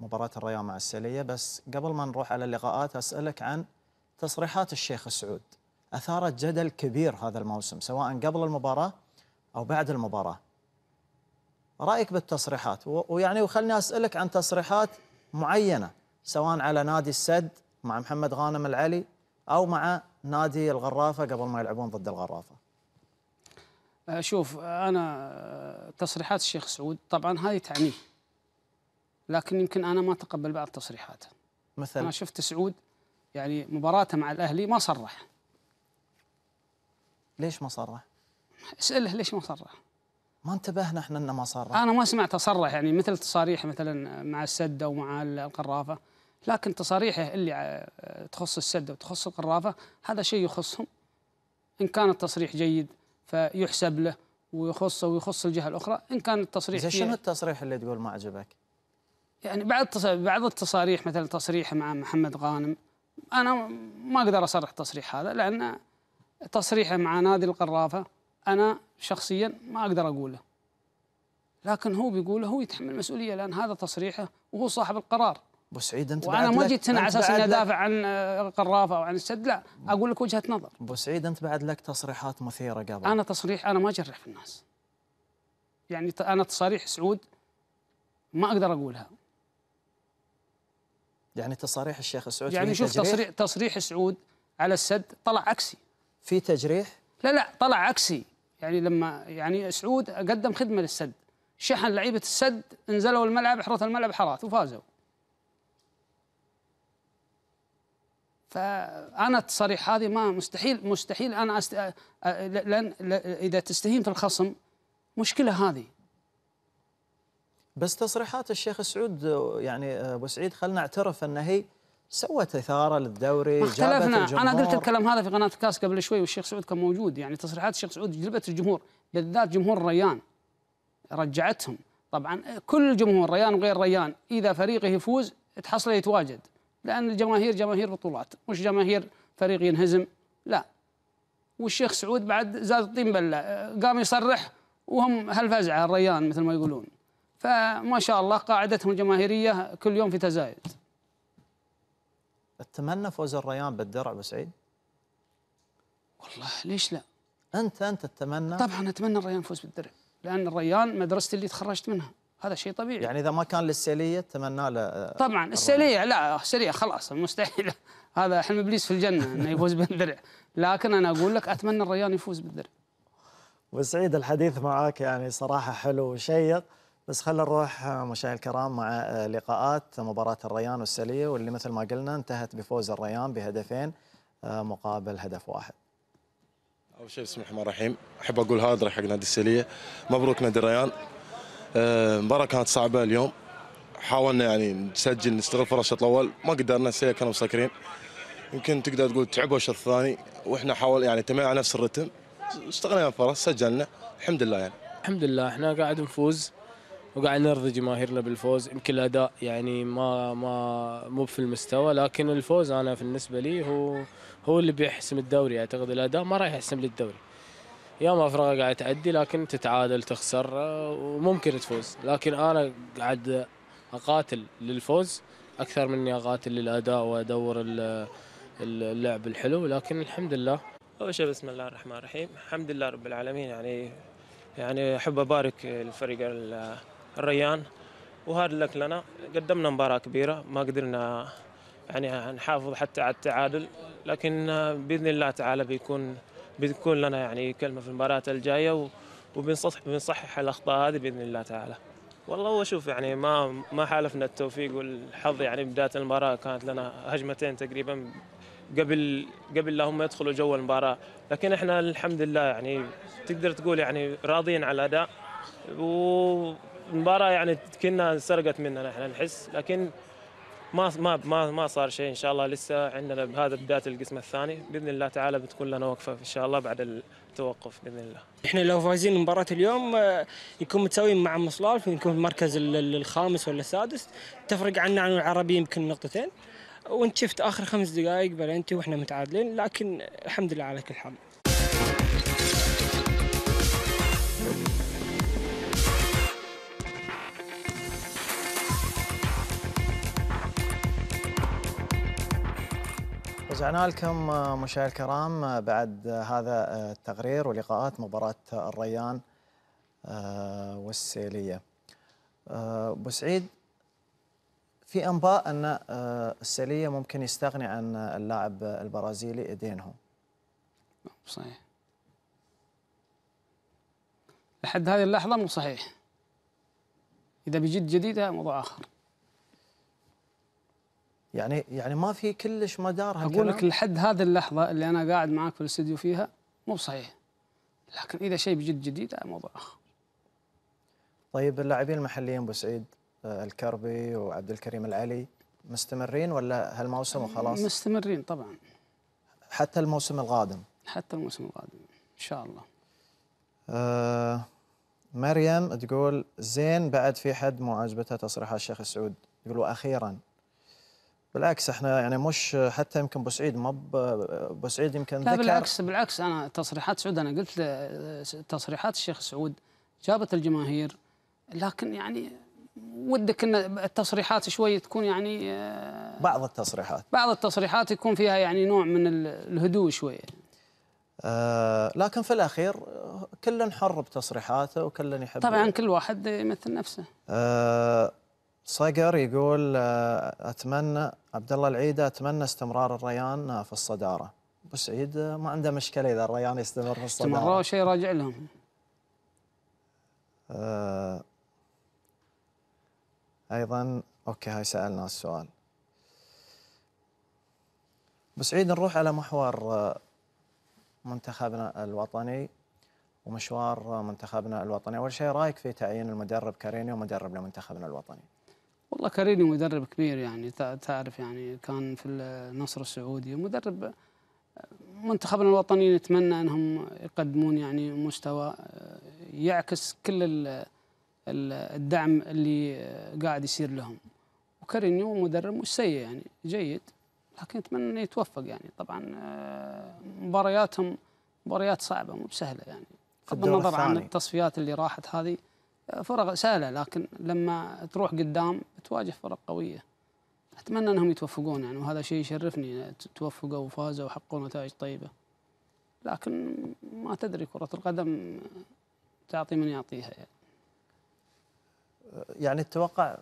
مباراة الريان مع السلية بس قبل ما نروح على اللقاءات أسألك عن تصريحات الشيخ سعود أثارت جدل كبير هذا الموسم سواء قبل المباراة أو بعد المباراة رأيك بالتصريحات ويعني وخلني أسألك عن تصريحات معينة سواء على نادي السد مع محمد غانم العلي او مع نادي الغرافه قبل ما يلعبون ضد الغرافه آه، شوف انا آه، تصريحات الشيخ سعود طبعا هذه تعنيه لكن يمكن انا ما اتقبل بعض تصريحاته مثلا انا شفت سعود يعني مباراته مع الاهلي ما صرح ليش ما صرح؟ اساله ليش ما صرح؟ ما انتبهنا احنا انه ما صرح انا ما سمعت صرح يعني مثل تصاريح مثلا مع السده ومع القرافه لكن تصاريحه اللي تخص السد وتخص القرافه هذا شيء يخصهم ان كان التصريح جيد فيحسب له ويخصه ويخص الجهه الاخرى ان كان التصريح شنو التصريح اللي تقول ما عجبك؟ يعني بعض بعض التصاريح مثلا تصريحه مع محمد غانم انا ما اقدر اصرح التصريح هذا لان تصريحه مع نادي القرافه انا شخصيا ما اقدر اقوله لكن هو بيقوله هو يتحمل مسؤوليه لان هذا تصريحه وهو صاحب القرار سعيد انت وانا ما جيت هنا على اساس اني ادافع عن آه، قرافه او عن السد لا اقول لك وجهه نظر سعيد انت بعد لك تصريحات مثيره قبل انا تصريح انا ما اجرح في الناس يعني انا تصاريح سعود ما اقدر اقولها يعني تصاريح الشيخ سعود يعني شوف تصريح تصريح سعود على السد طلع عكسي في تجريح لا لا طلع عكسي يعني لما يعني سعود قدم خدمه للسد شحن لعيبه السد نزلوا الملعب حرث الملعب حراث وفازوا فانا التصريح هذه ما مستحيل مستحيل انا أست... لان اذا تستهين في الخصم مشكله هذه بس تصريحات الشيخ سعود يعني ابو سعيد خلنا نعترف ان هي سوت اثاره للدوري اختلفنا جابت انا قلت الكلام هذا في قناه الكاس قبل شوي والشيخ سعود كان موجود يعني تصريحات الشيخ سعود جلبت الجمهور بالذات جمهور ريان رجعتهم طبعا كل جمهور ريان وغير ريان اذا فريقه يفوز تحصله يتواجد لأن الجماهير جماهير بطولات مش جماهير فريق ينهزم لا والشيخ سعود بعد زاد الطين بلة قام يصرح وهم هالفزعة الريان مثل ما يقولون فما شاء الله قاعدتهم الجماهيرية كل يوم في تزايد تتمنى فوز الريان بالدرع ابو سعيد؟ والله ليش لا؟ انت انت تتمنى؟ طبعا اتمنى الريان يفوز بالدرع لان الريان مدرستي اللي تخرجت منها هذا شيء طبيعي يعني اذا ما كان للسيليه تمنى له آه، طبعا السيليه لا السيليه خلاص مستحيل هذا حلم ابليس في الجنه انه يفوز بالدرع لكن انا اقول لك اتمنى الريان يفوز بالدرع وسعيد الحديث معك يعني صراحه حلو وشيق بس خلينا نروح آه، مشاهدينا الكرام مع آه، لقاءات مباراة الريان والسلية واللي مثل ما قلنا انتهت بفوز الريان بهدفين مقابل هدف واحد. أول شيء بسم الله الرحمن الرحيم، أحب أقول هذا حق نادي السلية، مبروك نادي الريان، المباراة آه، كانت صعبة اليوم حاولنا يعني نسجل نستغل فرص الشوط الأول ما قدرنا سيا كانوا مسكرين يمكن تقدر تقول تعبوا الشوط الثاني واحنا حاول يعني تمام على نفس الرتم استغلينا الفرص سجلنا الحمد لله يعني الحمد لله احنا قاعد نفوز وقاعد نرضي جماهيرنا بالفوز يمكن الاداء يعني ما ما مو في المستوى لكن الفوز انا بالنسبه لي هو هو اللي بيحسم الدوري اعتقد الاداء ما راح يحسم لي الدوري ما فرقه قاعد تعدي لكن تتعادل تخسر آه، وممكن تفوز لكن انا قاعد اقاتل للفوز اكثر مني اقاتل للاداء وادور اللعب الحلو لكن الحمد لله اول شيء بسم الله الرحمن الرحيم الحمد لله رب العالمين يعني يعني احب ابارك لفريق الريان وهذا لك لنا قدمنا مباراه كبيره ما قدرنا يعني نحافظ حتى على التعادل لكن آه، باذن الله تعالى بيكون بتكون لنا يعني كلمه في المباراه الجايه وبنصحح بنصحح الاخطاء هذه باذن الله تعالى. والله هو شوف يعني ما ما حالفنا التوفيق والحظ يعني بدايه المباراه كانت لنا هجمتين تقريبا قبل قبل لا هم يدخلوا جو المباراه، لكن احنا الحمد لله يعني تقدر تقول يعني راضيين على الاداء والمباراه يعني كنا سرقت مننا احنا نحس لكن ما ما ما ما صار شيء ان شاء الله لسه عندنا بهذا بدايه القسم الثاني باذن الله تعالى بتكون لنا وقفه ان شاء الله بعد التوقف باذن الله. احنا لو فايزين مباراه اليوم نكون آه، متساويين مع مصلالف نكون المركز الخامس ولا السادس تفرق عنا عن العربي يمكن نقطتين وانت شفت اخر خمس دقائق بلنتي واحنا متعادلين لكن الحمد لله على كل حال. رجعنا لكم آه، مشاهدي الكرام آه، بعد آه، هذا التقرير ولقاءات مباراة الريان والسيلية أبو سعيد في أنباء أن السيلية ممكن يستغني عن اللاعب البرازيلي إدينهو صحيح لحد هذه اللحظة مو صحيح إذا بيجد جديدة موضوع آخر يعني يعني ما في كلش مدار اقول لك لحد هذه اللحظه اللي انا قاعد معاك في الاستديو فيها مو صحيح لكن اذا شيء بجد جديد هذا موضوع اخر طيب اللاعبين المحليين ابو سعيد آه، الكربي وعبد الكريم العلي مستمرين ولا هالموسم وخلاص؟ مستمرين طبعا حتى الموسم القادم حتى الموسم القادم ان شاء الله آه مريم تقول زين بعد في حد مو عاجبتها تصريحات الشيخ سعود تقول واخيرا بالعكس احنا يعني مش حتى يمكن بوسعيد ما بوسعيد يمكن لا ذكر بالعكس بالعكس انا تصريحات سعود انا قلت تصريحات الشيخ سعود جابت الجماهير لكن يعني ودك ان التصريحات شوي تكون يعني آه، بعض التصريحات بعض التصريحات يكون فيها يعني نوع من الهدوء شويه آه لكن في الاخير كل حر بتصريحاته وكل يحب طبعا كل واحد يمثل نفسه آه صقر يقول آه، اتمنى عبد الله العيده اتمنى استمرار الريان في الصداره ابو سعيد ما عنده مشكله اذا الريان يستمر في الصداره استمرار شيء راجع لهم آه ايضا اوكي هاي سالنا السؤال ابو سعيد نروح على محور آه، منتخبنا الوطني ومشوار آه، منتخبنا الوطني اول شيء رايك في تعيين المدرب كاريني ومدرب لمنتخبنا الوطني والله كاريني مدرب كبير يعني تعرف يعني كان في النصر السعودي مدرب منتخبنا الوطني نتمنى انهم يقدمون يعني مستوى يعكس كل الدعم اللي قاعد يصير لهم وكارينيو مدرب مش سيء يعني جيد لكن اتمنى انه يتوفق يعني طبعا مبارياتهم مباريات صعبه مو بسهله يعني بغض النظر عن التصفيات اللي راحت هذه فرق سهلة لكن لما تروح قدام تواجه فرق قوية أتمنى أنهم يتوفقون يعني وهذا شيء يشرفني توفقوا وفازوا وحققوا نتائج طيبة لكن ما تدري كرة القدم تعطي من يعطيها يعني يعني التوقع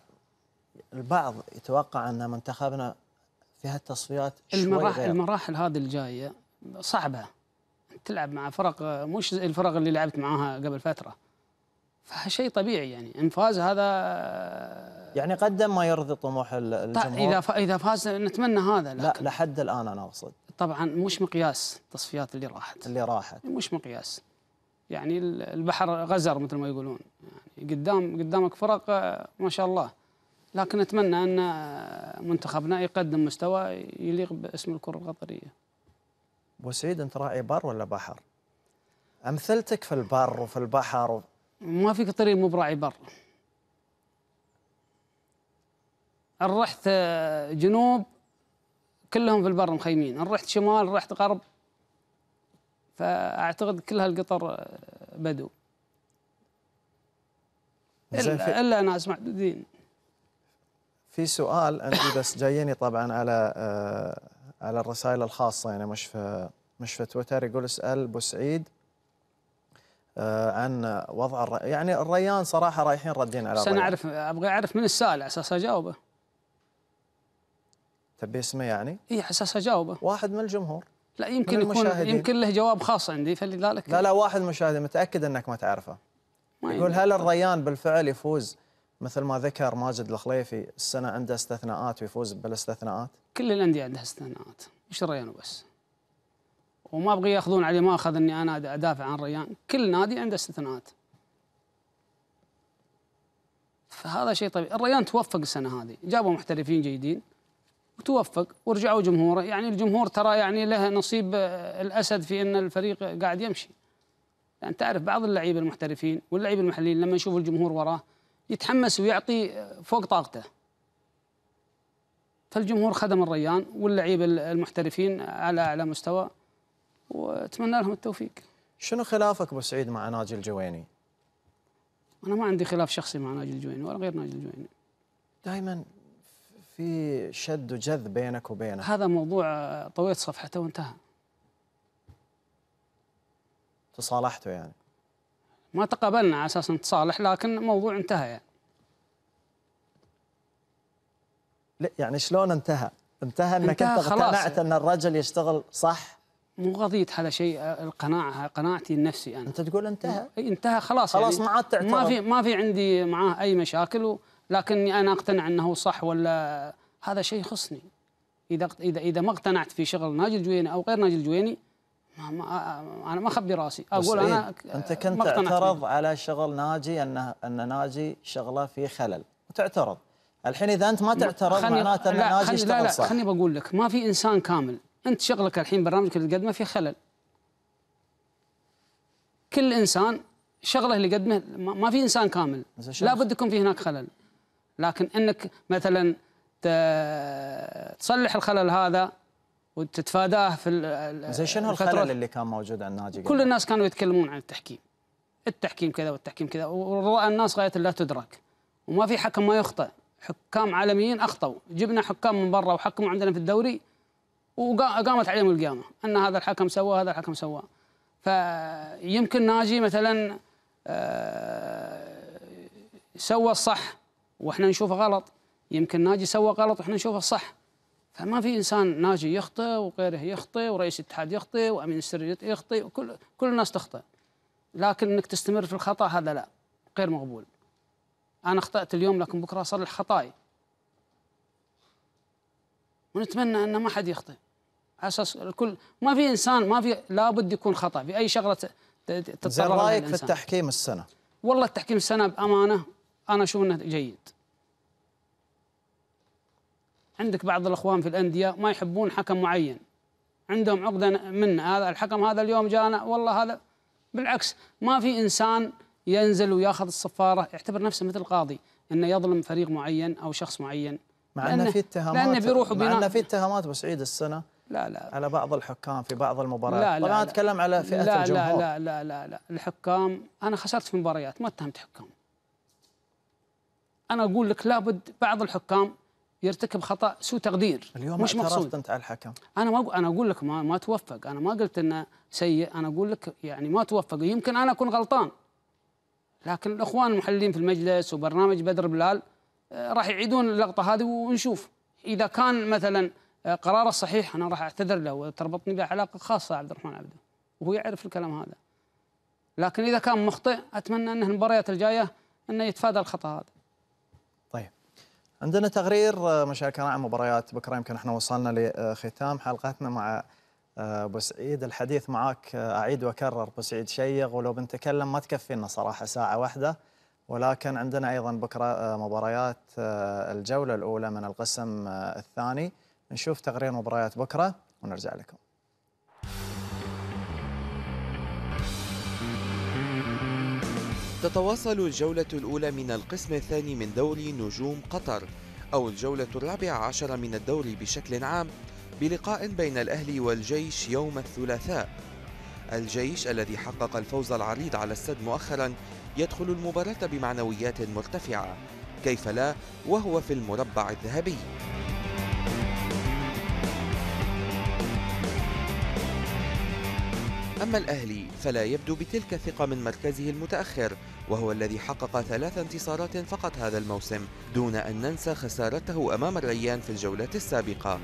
البعض يتوقع أن منتخبنا في هالتصفيات المراحل غير. المراحل هذه الجايه صعبه تلعب مع فرق مش زي الفرق اللي لعبت معاها قبل فتره فشيء طبيعي يعني ان فاز هذا يعني قدم ما يرضي طموح طيب، الجمهور اذا اذا فاز نتمنى هذا لا لحد الان انا اقصد طبعا مش مقياس التصفيات اللي راحت اللي راحت مش مقياس يعني البحر غزر مثل ما يقولون يعني قدام قدامك فرق ما شاء الله لكن نتمنى ان منتخبنا يقدم مستوى يليق باسم الكره القطريه ابو سعيد انت راعي بر ولا بحر امثلتك في البر وفي البحر ما فيك طريق مو براعي بر ان رحت آه، جنوب كلهم في البر مخيمين ان رحت شمال رحت غرب فاعتقد كل هالقطر آه، بدو الا, إلا ناس معدودين في سؤال انت بس جايني طبعا على آه، على الرسائل الخاصه يعني مش في مش في تويتر يقول اسال بوسعيد آه، عن وضع الري... يعني الريان صراحه رايحين ردين على بس انا اعرف ابغى اعرف من السائل على اساس اجاوبه تبي اسمه يعني؟ اي على اساس اجاوبه واحد من الجمهور لا يمكن يكون يمكن له جواب خاص عندي فلذلك لا لا واحد مشاهد متاكد انك ما تعرفه ما يقول هل الريان بالفعل يفوز مثل ما ذكر ماجد الخليفي السنه عنده استثناءات ويفوز بالاستثناءات؟ كل الانديه عندها استثناءات مش الريان وبس وما ابغى ياخذون علي ماخذ اني انا ادافع عن ريان كل نادي عنده استثناءات فهذا شيء طبيعي الريان توفق السنه هذه جابوا محترفين جيدين وتوفق ورجعوا جمهوره يعني الجمهور ترى يعني له نصيب آه، الاسد في ان الفريق قاعد يمشي يعني تعرف بعض اللعيبه المحترفين واللعيبه المحليين لما يشوف الجمهور وراه يتحمس ويعطي آه، فوق طاقته فالجمهور خدم الريان واللعيبه المحترفين على اعلى مستوى واتمنى لهم التوفيق شنو خلافك ابو سعيد مع ناجي الجويني؟ انا ما عندي خلاف شخصي مع ناجي الجويني ولا غير ناجي الجويني دائما في شد وجذب بينك وبينه هذا موضوع طويت صفحته وانتهى تصالحتوا يعني ما تقابلنا على اساس نتصالح لكن موضوع انتهى يعني لا يعني شلون انتهى؟ انتهى انك انت اقتنعت ان الرجل يشتغل صح مو قضيه هذا شيء آه، القناعه قناعتي النفسي انا انت تقول انتهى اي انتهى خلاص خلاص يعني ما عاد تعترض ما في ما في عندي معاه اي مشاكل لكني انا اقتنع انه صح ولا هذا شيء يخصني اذا اذا اذا ما اقتنعت في شغل ناجي الجويني او غير ناجي الجويني ما ما آه، آه، انا ما اخبي راسي اقول إيه، انا انت كنت تعترض على شغل ناجي انه ان ناجي شغله فيه خلل وتعترض الحين اذا انت ما تعترض معناته ان ناجي لا لا, خليني بقول لك ما في انسان كامل انت شغلك الحين برنامجك اللي تقدمه في خلل كل انسان شغله اللي قدمه ما في انسان كامل لابد يكون في هناك خلل لكن انك مثلا تصلح الخلل هذا وتتفاداه في زين شنو الخلل اللي كان موجود عند ناجي كل الناس كانوا يتكلمون عن التحكيم التحكيم كذا والتحكيم كذا ورضا الناس غايه لا تدرك وما في حكم ما يخطئ حكام عالميين اخطوا جبنا حكام من برا وحكموا عندنا في الدوري وقامت عليهم القيامه ان هذا الحكم سوى هذا الحكم سوى فيمكن ناجي مثلا آه، سوى الصح واحنا نشوفه غلط يمكن ناجي سوى غلط واحنا نشوفه صح فما في انسان ناجي يخطئ وغيره يخطئ ورئيس الاتحاد يخطئ وامين السر يخطئ وكل كل الناس تخطئ لكن انك تستمر في الخطا هذا لا غير مقبول انا اخطات اليوم لكن بكره اصلح خطاي ونتمنى ان ما حد يخطئ اساس الكل ما في انسان ما في لابد يكون خطا في اي شغله تتطرق رايك في التحكيم السنه والله التحكيم السنه بامانه انا اشوف انه جيد عندك بعض الاخوان في الانديه ما يحبون حكم معين عندهم عقده من هذا الحكم هذا اليوم جانا والله هذا بالعكس ما في انسان ينزل وياخذ الصفاره يعتبر نفسه مثل قاضي انه يظلم فريق معين او شخص معين مع انه في اتهامات لانه بيروح مع انه في اتهامات بسعيد السنه لا لا على بعض الحكام في بعض المباريات لا لا طبعا اتكلم على فئه لا الجمهور لا لا لا لا لا الحكام انا خسرت في مباريات ما اتهمت حكام انا اقول لك لابد بعض الحكام يرتكب خطا سوء تقدير اليوم مش مقصود انت على الحكم انا ما انا اقول لك ما, ما توفق انا ما قلت انه سيء انا اقول لك يعني ما توفق يمكن انا اكون غلطان لكن الاخوان المحللين في المجلس وبرنامج بدر بلال آه، راح يعيدون اللقطه هذه ونشوف اذا كان مثلا آه، قراره صحيح انا راح اعتذر له وتربطني به علاقه خاصه عبد الرحمن عبده وهو يعرف الكلام هذا لكن اذا كان مخطئ اتمنى انه المباريات الجايه انه يتفادى الخطا هذا طيب عندنا تقرير آه، مشاهد عن مباريات بكره يمكن احنا وصلنا لختام حلقتنا مع آه، ابو سعيد الحديث معاك اعيد واكرر ابو سعيد شيق ولو بنتكلم ما تكفينا صراحه ساعه واحده ولكن عندنا ايضا بكره مباريات الجوله الاولى من القسم الثاني نشوف تقرير مباريات بكرة ونرجع لكم تتواصل الجولة الأولى من القسم الثاني من دوري نجوم قطر أو الجولة الرابعة عشر من الدوري بشكل عام بلقاء بين الأهلي والجيش يوم الثلاثاء الجيش الذي حقق الفوز العريض على السد مؤخرا يدخل المباراة بمعنويات مرتفعة كيف لا وهو في المربع الذهبي أما الأهلي فلا يبدو بتلك الثقة من مركزه المتأخر وهو الذي حقق ثلاث انتصارات فقط هذا الموسم دون أن ننسى خسارته أمام الريان في الجولات السابقة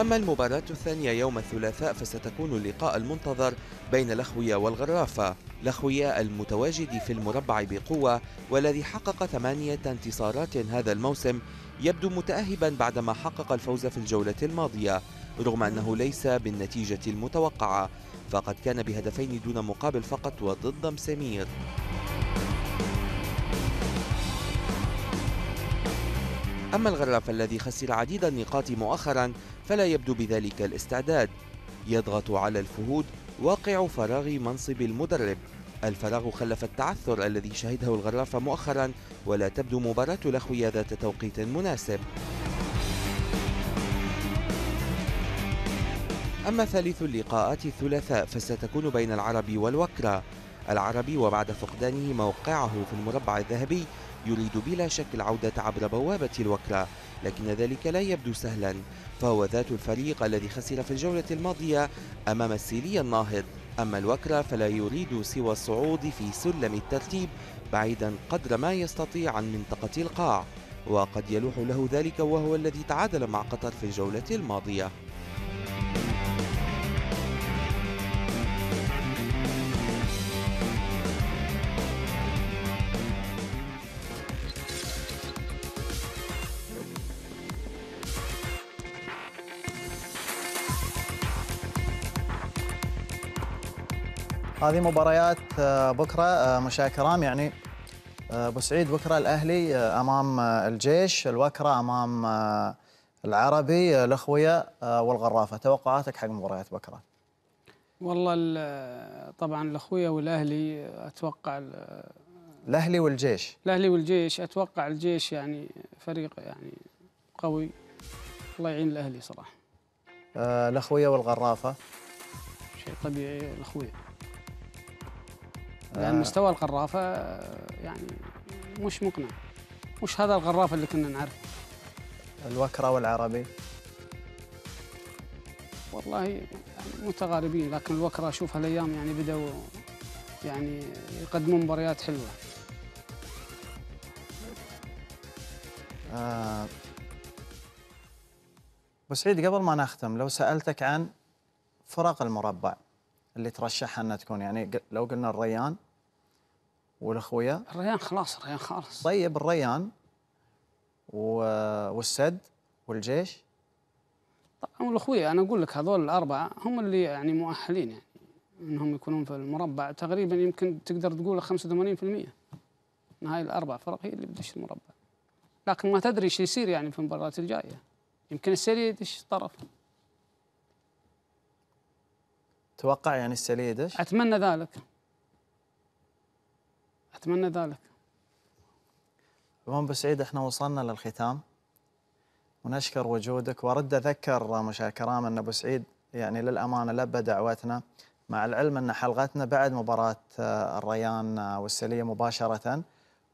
أما المباراة الثانية يوم الثلاثاء فستكون اللقاء المنتظر بين الأخوية والغرافة الأخوية المتواجد في المربع بقوة والذي حقق ثمانية انتصارات هذا الموسم يبدو متأهبا بعدما حقق الفوز في الجولة الماضية رغم أنه ليس بالنتيجة المتوقعة فقد كان بهدفين دون مقابل فقط وضد مسامير أما الغراف الذي خسر عديد النقاط مؤخرا فلا يبدو بذلك الاستعداد يضغط على الفهود واقع فراغ منصب المدرب الفراغ خلف التعثر الذي شهده الغرافة مؤخرا ولا تبدو مباراة الأخوية ذات توقيت مناسب أما ثالث اللقاءات الثلاثاء فستكون بين العربي والوكرة العربي وبعد فقدانه موقعه في المربع الذهبي يريد بلا شك العودة عبر بوابة الوكرة لكن ذلك لا يبدو سهلا فهو ذات الفريق الذي خسر في الجولة الماضية أمام السيلي الناهض أما الوكرة فلا يريد سوى الصعود في سلم الترتيب بعيدا قدر ما يستطيع عن منطقة القاع وقد يلوح له ذلك وهو الذي تعادل مع قطر في الجولة الماضية هذه مباريات آه، بكره آه، مشاهدينا الكرام يعني آه، ابو سعيد بكره الاهلي امام الجيش الوكره امام العربي الاخويه والغرافه توقعاتك حق مباريات بكره والله طبعا الاخويه والاهلي اتوقع الاهلي والجيش الاهلي والجيش اتوقع الجيش يعني فريق يعني قوي الله يعين الاهلي صراحه الاخويه والغرافه شيء طبيعي الاخويه لان آه. مستوى القرافه آه، يعني مش مقنع مش هذا الغرافه اللي كنا نعرفه الوكره والعربي والله يعني متقاربين لكن الوكره اشوف هالايام يعني بداوا يعني يقدمون مباريات حلوه آه. بسعيد سعيد قبل ما نختم لو سالتك عن فرق المربع اللي ترشحها انها تكون يعني لو قلنا الريان والاخويا الريان خلاص الريان خالص طيب الريان والسد والجيش طبعا والاخويا انا اقول لك هذول الاربعه هم اللي يعني مؤهلين يعني انهم يكونون في المربع تقريبا يمكن تقدر تقول 85% من هاي الاربع فرق هي اللي بتدش المربع لكن ما تدري ايش يصير يعني في المباريات الجايه يمكن السيري يدش طرف توقع يعني السليدش اتمنى ذلك اتمنى ذلك ابو سعيد احنا وصلنا للختام ونشكر وجودك وارد اذكر مشاهد كرام ان ابو سعيد يعني للامانه لبى دعوتنا مع العلم ان حلقتنا بعد مباراه آه، الريان آه، والسليه مباشره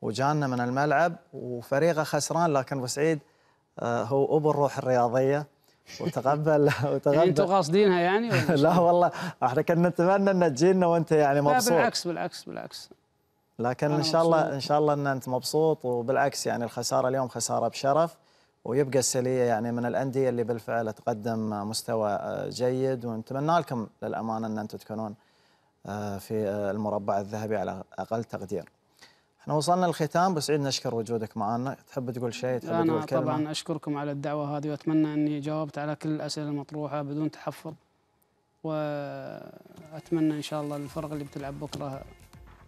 وجانا من الملعب وفريقه خسران لكن ابو سعيد آه، هو ابو الروح الرياضيه وتقبل إيه، وتقبل انتم قاصدينها يعني لا والله احنا كنا نتمنى ان تجينا وانت يعني مبسوط لا بالعكس بالعكس بالعكس لكن ان شاء الله ان شاء الله ان انت مبسوط وبالعكس يعني الخساره اليوم خساره بشرف ويبقى السليه يعني من الانديه اللي بالفعل تقدم مستوى آه، جيد ونتمنى لكم للامانه ان انتم تكونون آه، في آه، المربع الذهبي على اقل تقدير. احنا وصلنا للختام بسعيد نشكر وجودك معنا تحب تقول شيء تحب تقول كلمه طبعا اشكركم على الدعوه هذه واتمنى اني جاوبت على كل الاسئله المطروحه بدون تحفظ واتمنى ان شاء الله الفرق اللي بتلعب بكره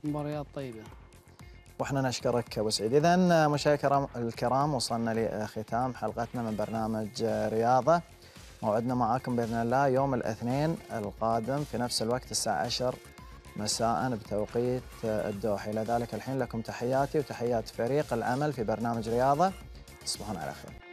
مباريات طيبه واحنا نشكرك ابو سعيد اذا مشاهدينا الكرام وصلنا لختام حلقتنا من برنامج رياضه موعدنا معاكم باذن الله يوم الاثنين القادم في نفس الوقت الساعه 10 مساء بتوقيت الدوحة لذلك الحين لكم تحياتي وتحيات فريق العمل في برنامج رياضة تصبحون على خير